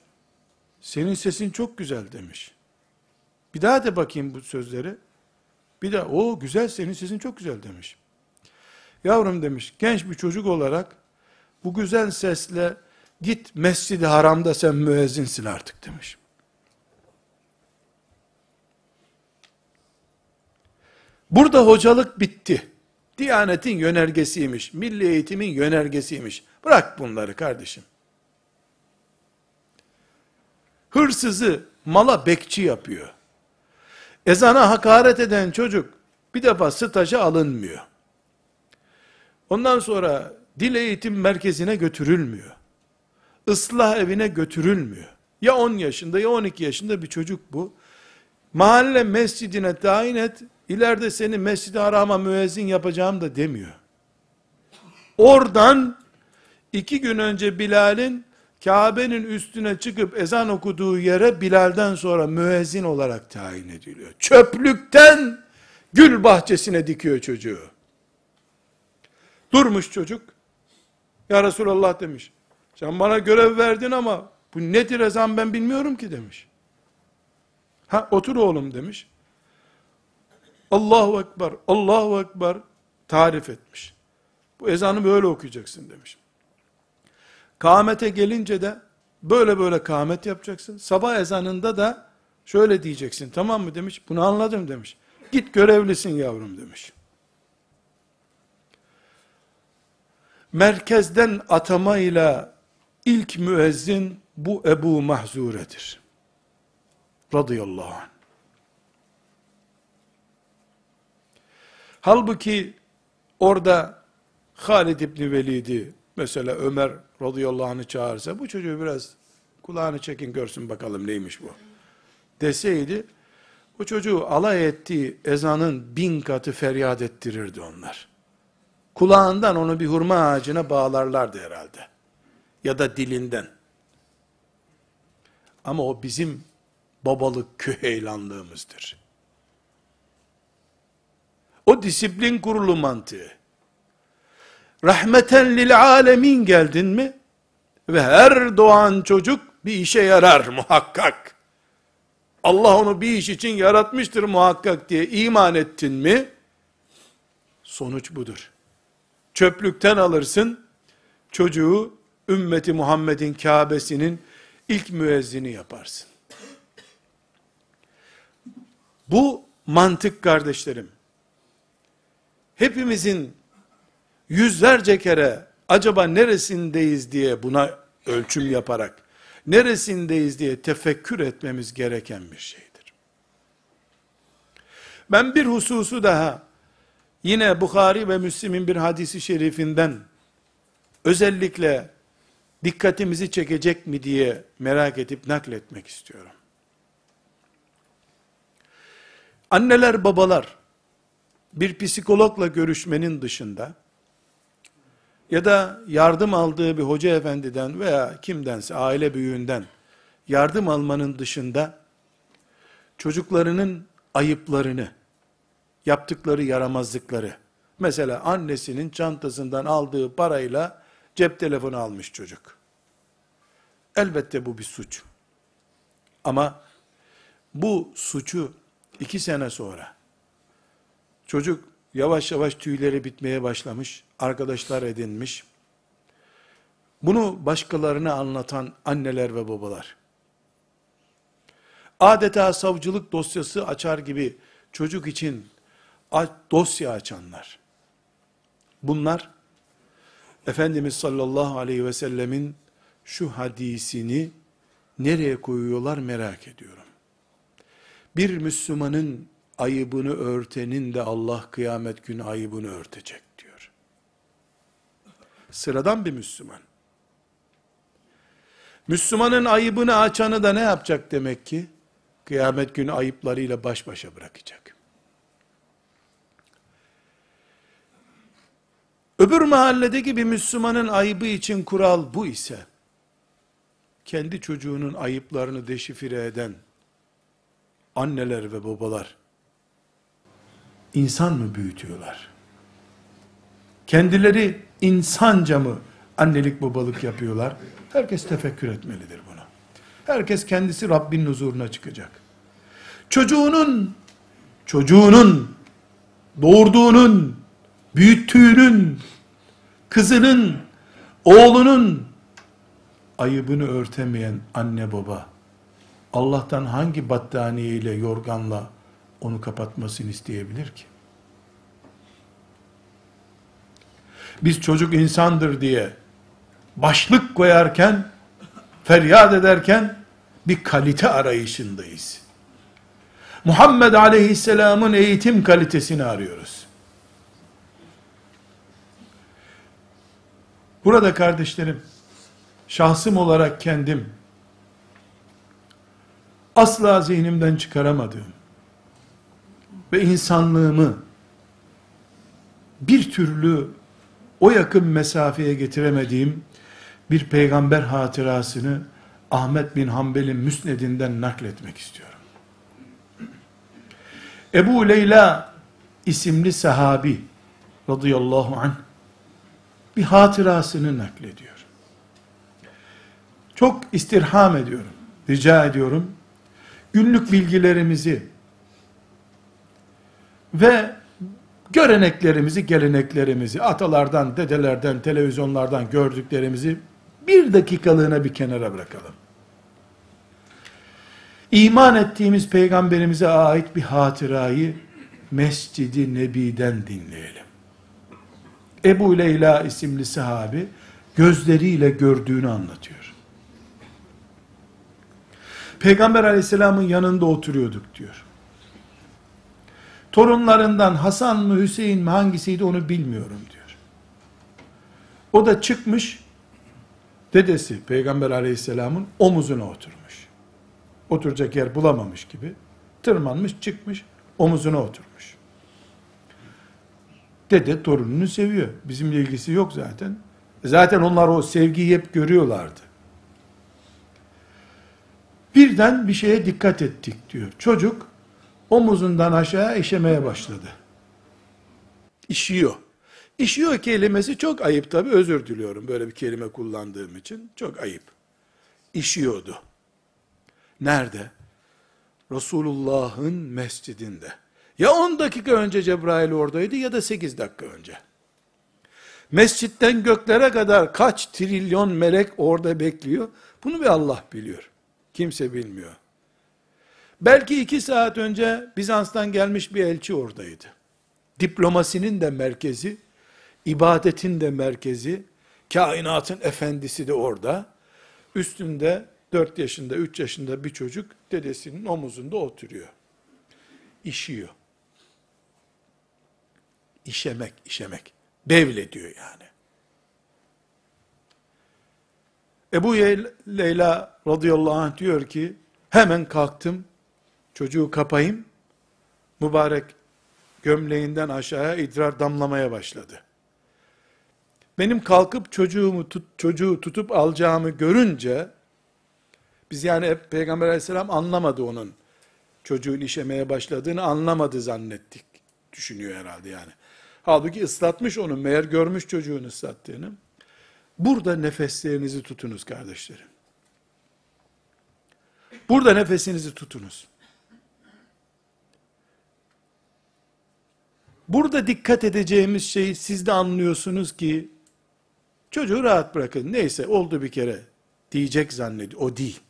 Senin sesin çok güzel demiş. Bir daha de bakayım bu sözleri. Bir de o güzel senin sizin çok güzel demiş. Yavrum demiş genç bir çocuk olarak bu güzel sesle git mescidi haramda sen müezzinsin artık demiş. Burada hocalık bitti. Diyanetin yönergesiymiş, milli eğitimin yönergesiymiş. Bırak bunları kardeşim. Hırsızı mala bekçi yapıyor. Ezana hakaret eden çocuk bir defa staja alınmıyor. Ondan sonra dil eğitim merkezine götürülmüyor. Islah evine götürülmüyor. Ya 10 yaşında ya 12 yaşında bir çocuk bu. Mahalle mescidine tayin et, ileride seni mescid-i harama müezzin yapacağım da demiyor. Oradan iki gün önce Bilal'in Kabe'nin üstüne çıkıp ezan okuduğu yere Bilal'den sonra müezzin olarak tayin ediliyor. Çöplükten gül bahçesine dikiyor çocuğu. Durmuş çocuk. Ya Resulallah demiş. Sen bana görev verdin ama bu nedir ezan ben bilmiyorum ki demiş. Ha otur oğlum demiş. Allahu Ekber, Allahu Ekber tarif etmiş. Bu ezanı böyle okuyacaksın demiş. Kâhmete gelince de böyle böyle kâhmet yapacaksın. Sabah ezanında da şöyle diyeceksin tamam mı demiş. Bunu anladım demiş. Git görevlisin yavrum demiş. Merkezden atamayla ilk müezzin bu Ebu Mahzure'dir. Radıyallahu anh. Halbuki orada Halid İbni Velid'i mesela Ömer radıyallahu anh'ı çağırsa bu çocuğu biraz kulağını çekin görsün bakalım neymiş bu deseydi bu çocuğu alay ettiği ezanın bin katı feryat ettirirdi onlar. Kulağından onu bir hurma ağacına bağlarlardı herhalde. Ya da dilinden. Ama o bizim babalık küheylanlığımızdır. O disiplin kurulu mantığı rahmeten lil alemin geldin mi? Ve her doğan çocuk bir işe yarar muhakkak. Allah onu bir iş için yaratmıştır muhakkak diye iman ettin mi? Sonuç budur. Çöplükten alırsın, çocuğu ümmeti Muhammed'in Kabe'sinin ilk müezzini yaparsın. Bu mantık kardeşlerim. Hepimizin yüzlerce kere acaba neresindeyiz diye buna ölçüm yaparak, neresindeyiz diye tefekkür etmemiz gereken bir şeydir. Ben bir hususu daha, yine Bukhari ve Müslim'in bir hadisi şerifinden, özellikle dikkatimizi çekecek mi diye merak edip nakletmek istiyorum. Anneler babalar bir psikologla görüşmenin dışında ya da yardım aldığı bir hoca efendiden veya kimdense aile büyüğünden yardım almanın dışında çocuklarının ayıplarını, yaptıkları yaramazlıkları, mesela annesinin çantasından aldığı parayla cep telefonu almış çocuk. Elbette bu bir suç. Ama bu suçu iki sene sonra çocuk yavaş yavaş tüyleri bitmeye başlamış, arkadaşlar edinmiş. Bunu başkalarına anlatan anneler ve babalar. Adeta savcılık dosyası açar gibi çocuk için dosya açanlar. Bunlar Efendimiz sallallahu aleyhi ve sellemin şu hadisini nereye koyuyorlar merak ediyorum. Bir Müslümanın ayıbını örtenin de Allah kıyamet günü ayıbını örtecek diyor. Sıradan bir Müslüman. Müslümanın ayıbını açanı da ne yapacak demek ki? Kıyamet günü ayıplarıyla baş başa bırakacak. Öbür mahalledeki bir Müslümanın ayıbı için kural bu ise, kendi çocuğunun ayıplarını deşifre eden anneler ve babalar, insan mı büyütüyorlar? Kendileri insanca mı annelik babalık yapıyorlar? Herkes tefekkür etmelidir buna. Herkes kendisi Rabbinin huzuruna çıkacak. Çocuğunun, çocuğunun, doğurduğunun, büyüttüğünün, kızının, oğlunun ayıbını örtemeyen anne baba, Allah'tan hangi battaniye ile, yorganla, onu kapatmasını isteyebilir ki? Biz çocuk insandır diye başlık koyarken, feryat ederken bir kalite arayışındayız. Muhammed Aleyhisselam'ın eğitim kalitesini arıyoruz. Burada kardeşlerim, şahsım olarak kendim asla zihnimden çıkaramadığım, ve insanlığımı bir türlü o yakın mesafeye getiremediğim bir peygamber hatırasını Ahmet bin Hanbel'in müsnedinden nakletmek istiyorum. Ebu Leyla isimli sahabi radıyallahu anh bir hatırasını naklediyor. Çok istirham ediyorum, rica ediyorum. Günlük bilgilerimizi ve göreneklerimizi, geleneklerimizi, atalardan, dedelerden, televizyonlardan gördüklerimizi bir dakikalığına bir kenara bırakalım. İman ettiğimiz peygamberimize ait bir hatırayı Mescidi Nebi'den dinleyelim. Ebu Leyla isimli sahabi gözleriyle gördüğünü anlatıyor. Peygamber aleyhisselamın yanında oturuyorduk diyor torunlarından Hasan mı Hüseyin mi hangisiydi onu bilmiyorum diyor. O da çıkmış, dedesi Peygamber aleyhisselamın omuzuna oturmuş. Oturacak yer bulamamış gibi, tırmanmış çıkmış, omuzuna oturmuş. Dede torununu seviyor. Bizimle ilgisi yok zaten. Zaten onlar o sevgiyi hep görüyorlardı. Birden bir şeye dikkat ettik diyor. Çocuk omuzundan aşağı işemeye başladı. İşiyor. İşiyor kelimesi çok ayıp tabi özür diliyorum böyle bir kelime kullandığım için. Çok ayıp. İşiyordu. Nerede? Resulullah'ın mescidinde. Ya 10 dakika önce Cebrail oradaydı ya da 8 dakika önce. Mescitten göklere kadar kaç trilyon melek orada bekliyor? Bunu bir Allah biliyor. Kimse bilmiyor. Belki iki saat önce Bizans'tan gelmiş bir elçi oradaydı. Diplomasinin de merkezi, ibadetin de merkezi, kainatın efendisi de orada. Üstünde 4 yaşında, 3 yaşında bir çocuk dedesinin omuzunda oturuyor. İşiyor. İşemek, işemek. diyor yani. Ebu Leyla radıyallahu anh diyor ki, hemen kalktım, çocuğu kapayım, mübarek gömleğinden aşağıya idrar damlamaya başladı. Benim kalkıp çocuğumu tut, çocuğu tutup alacağımı görünce, biz yani Peygamber aleyhisselam anlamadı onun. Çocuğun işemeye başladığını anlamadı zannettik. Düşünüyor herhalde yani. Halbuki ıslatmış onu. Meğer görmüş çocuğun ıslattığını. Burada nefeslerinizi tutunuz kardeşlerim. Burada nefesinizi tutunuz. Burada dikkat edeceğimiz şey siz de anlıyorsunuz ki çocuğu rahat bırakın. Neyse oldu bir kere diyecek zannediyor. O değil.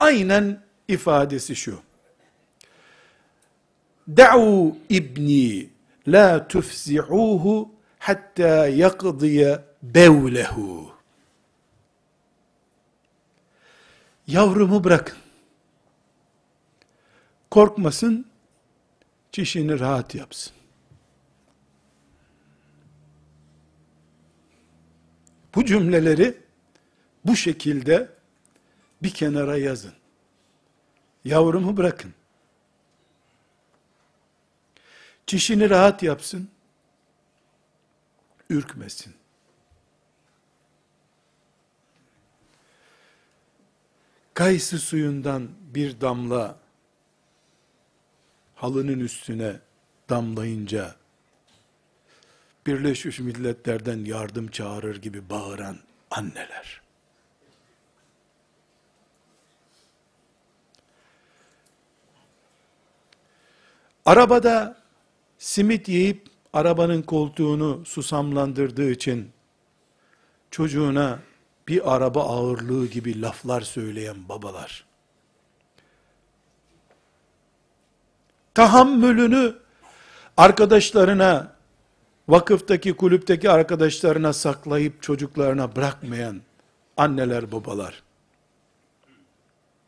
Aynen ifadesi şu. Da'u ibni la tufzi'uhu hatta yakdiye bevlehu. Yavrumu bırakın. Korkmasın, çişini rahat yapsın. Bu cümleleri bu şekilde bir kenara yazın. Yavrumu bırakın. Çişini rahat yapsın. Ürkmesin. Kayısı suyundan bir damla halının üstüne damlayınca Birleşmiş Milletler'den yardım çağırır gibi bağıran anneler. Arabada simit yiyip arabanın koltuğunu susamlandırdığı için çocuğuna bir araba ağırlığı gibi laflar söyleyen babalar. tahammülünü arkadaşlarına, vakıftaki kulüpteki arkadaşlarına saklayıp çocuklarına bırakmayan anneler babalar.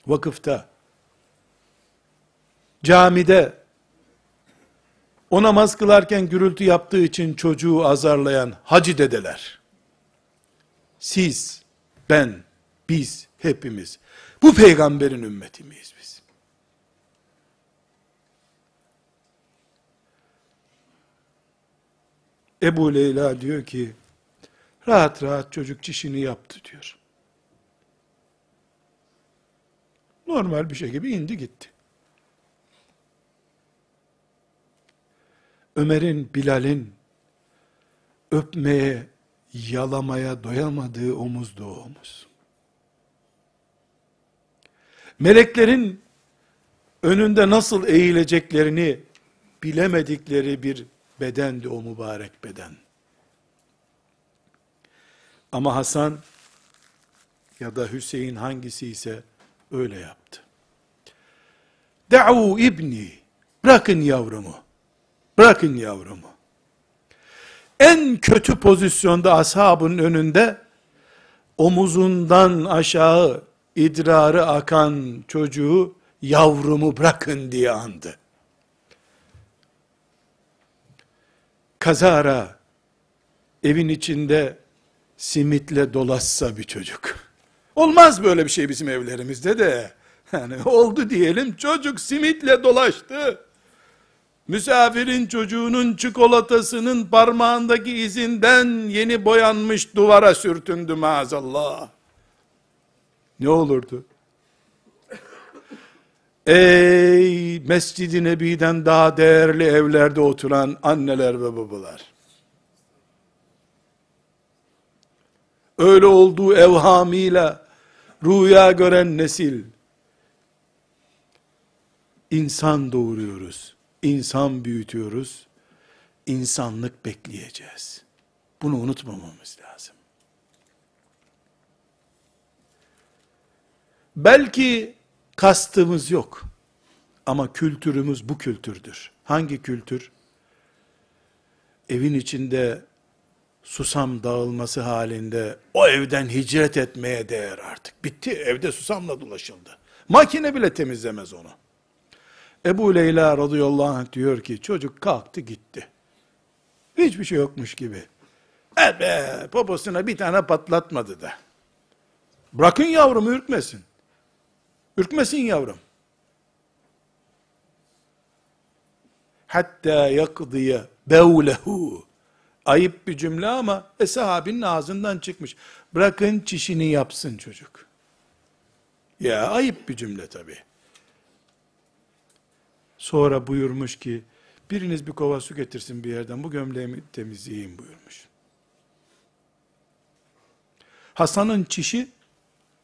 Vakıfta, camide, o namaz kılarken gürültü yaptığı için çocuğu azarlayan hacı dedeler. Siz, ben, biz, hepimiz bu peygamberin ümmeti miyiz? Ebu Leyla diyor ki, rahat rahat çocuk çişini yaptı diyor. Normal bir şey gibi indi gitti. Ömer'in, Bilal'in öpmeye, yalamaya doyamadığı omuz o omuz. Meleklerin önünde nasıl eğileceklerini bilemedikleri bir bedendi o mübarek beden. Ama Hasan ya da Hüseyin hangisi ise öyle yaptı. Da'u ibni, bırakın yavrumu, bırakın yavrumu. En kötü pozisyonda ashabın önünde, omuzundan aşağı idrarı akan çocuğu, yavrumu bırakın diye andı. kazara evin içinde simitle dolaşsa bir çocuk. Olmaz böyle bir şey bizim evlerimizde de. Yani oldu diyelim çocuk simitle dolaştı. Misafirin çocuğunun çikolatasının parmağındaki izinden yeni boyanmış duvara sürtündü maazallah. Ne olurdu? Ey Mescid-i Nebi'den daha değerli evlerde oturan anneler ve babalar. Öyle olduğu evhamıyla rüya gören nesil. İnsan doğuruyoruz, insan büyütüyoruz, insanlık bekleyeceğiz. Bunu unutmamamız lazım. Belki Kastımız yok. Ama kültürümüz bu kültürdür. Hangi kültür? Evin içinde susam dağılması halinde o evden hicret etmeye değer artık. Bitti evde susamla dolaşıldı. Makine bile temizlemez onu. Ebu Leyla radıyallahu anh diyor ki çocuk kalktı gitti. Hiçbir şey yokmuş gibi. Ebe poposuna bir tane patlatmadı da. Bırakın yavrumu ürkmesin. Ürkmesin yavrum. Hatta yakdiye bevlehu. Ayıp bir cümle ama e, sahabinin ağzından çıkmış. Bırakın çişini yapsın çocuk. Ya ayıp bir cümle tabi. Sonra buyurmuş ki, biriniz bir kova su getirsin bir yerden, bu gömleğimi temizleyeyim buyurmuş. Hasan'ın çişi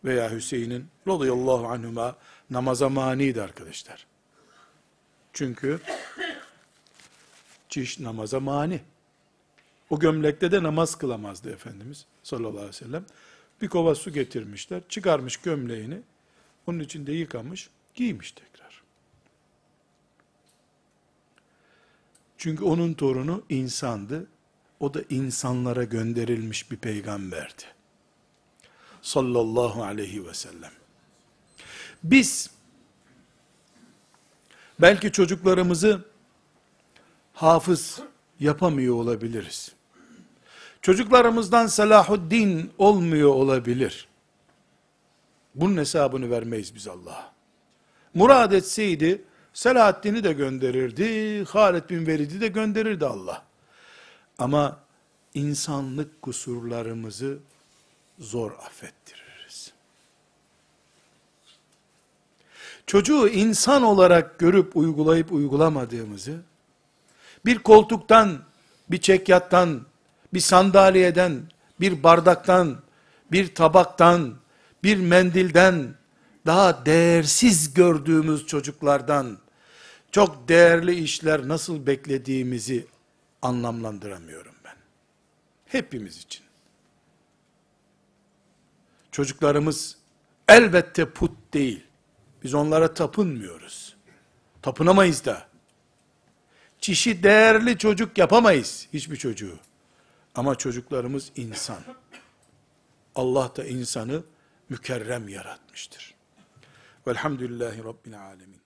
veya Hüseyin'in radıyallahu anhuma namaza maniydi arkadaşlar. Çünkü çiş namaza mani. O gömlekte de namaz kılamazdı Efendimiz sallallahu aleyhi ve sellem. Bir kova su getirmişler. Çıkarmış gömleğini. Onun içinde yıkamış. Giymiş tekrar. Çünkü onun torunu insandı. O da insanlara gönderilmiş bir peygamberdi sallallahu aleyhi ve sellem. Biz belki çocuklarımızı hafız yapamıyor olabiliriz. Çocuklarımızdan Selahuddin olmuyor olabilir. Bunun hesabını vermeyiz biz Allah'a. Murad etseydi Selahaddin'i de gönderirdi, Halid bin Velid'i de gönderirdi Allah. Ama insanlık kusurlarımızı zor affettiririz. Çocuğu insan olarak görüp uygulayıp uygulamadığımızı, bir koltuktan, bir çekyattan, bir sandalyeden, bir bardaktan, bir tabaktan, bir mendilden, daha değersiz gördüğümüz çocuklardan, çok değerli işler nasıl beklediğimizi anlamlandıramıyorum ben. Hepimiz için. Çocuklarımız elbette put değil. Biz onlara tapınmıyoruz. Tapınamayız da. Çişi değerli çocuk yapamayız hiçbir çocuğu. Ama çocuklarımız insan. Allah da insanı mükerrem yaratmıştır. Velhamdülillahi Rabbil Alemin.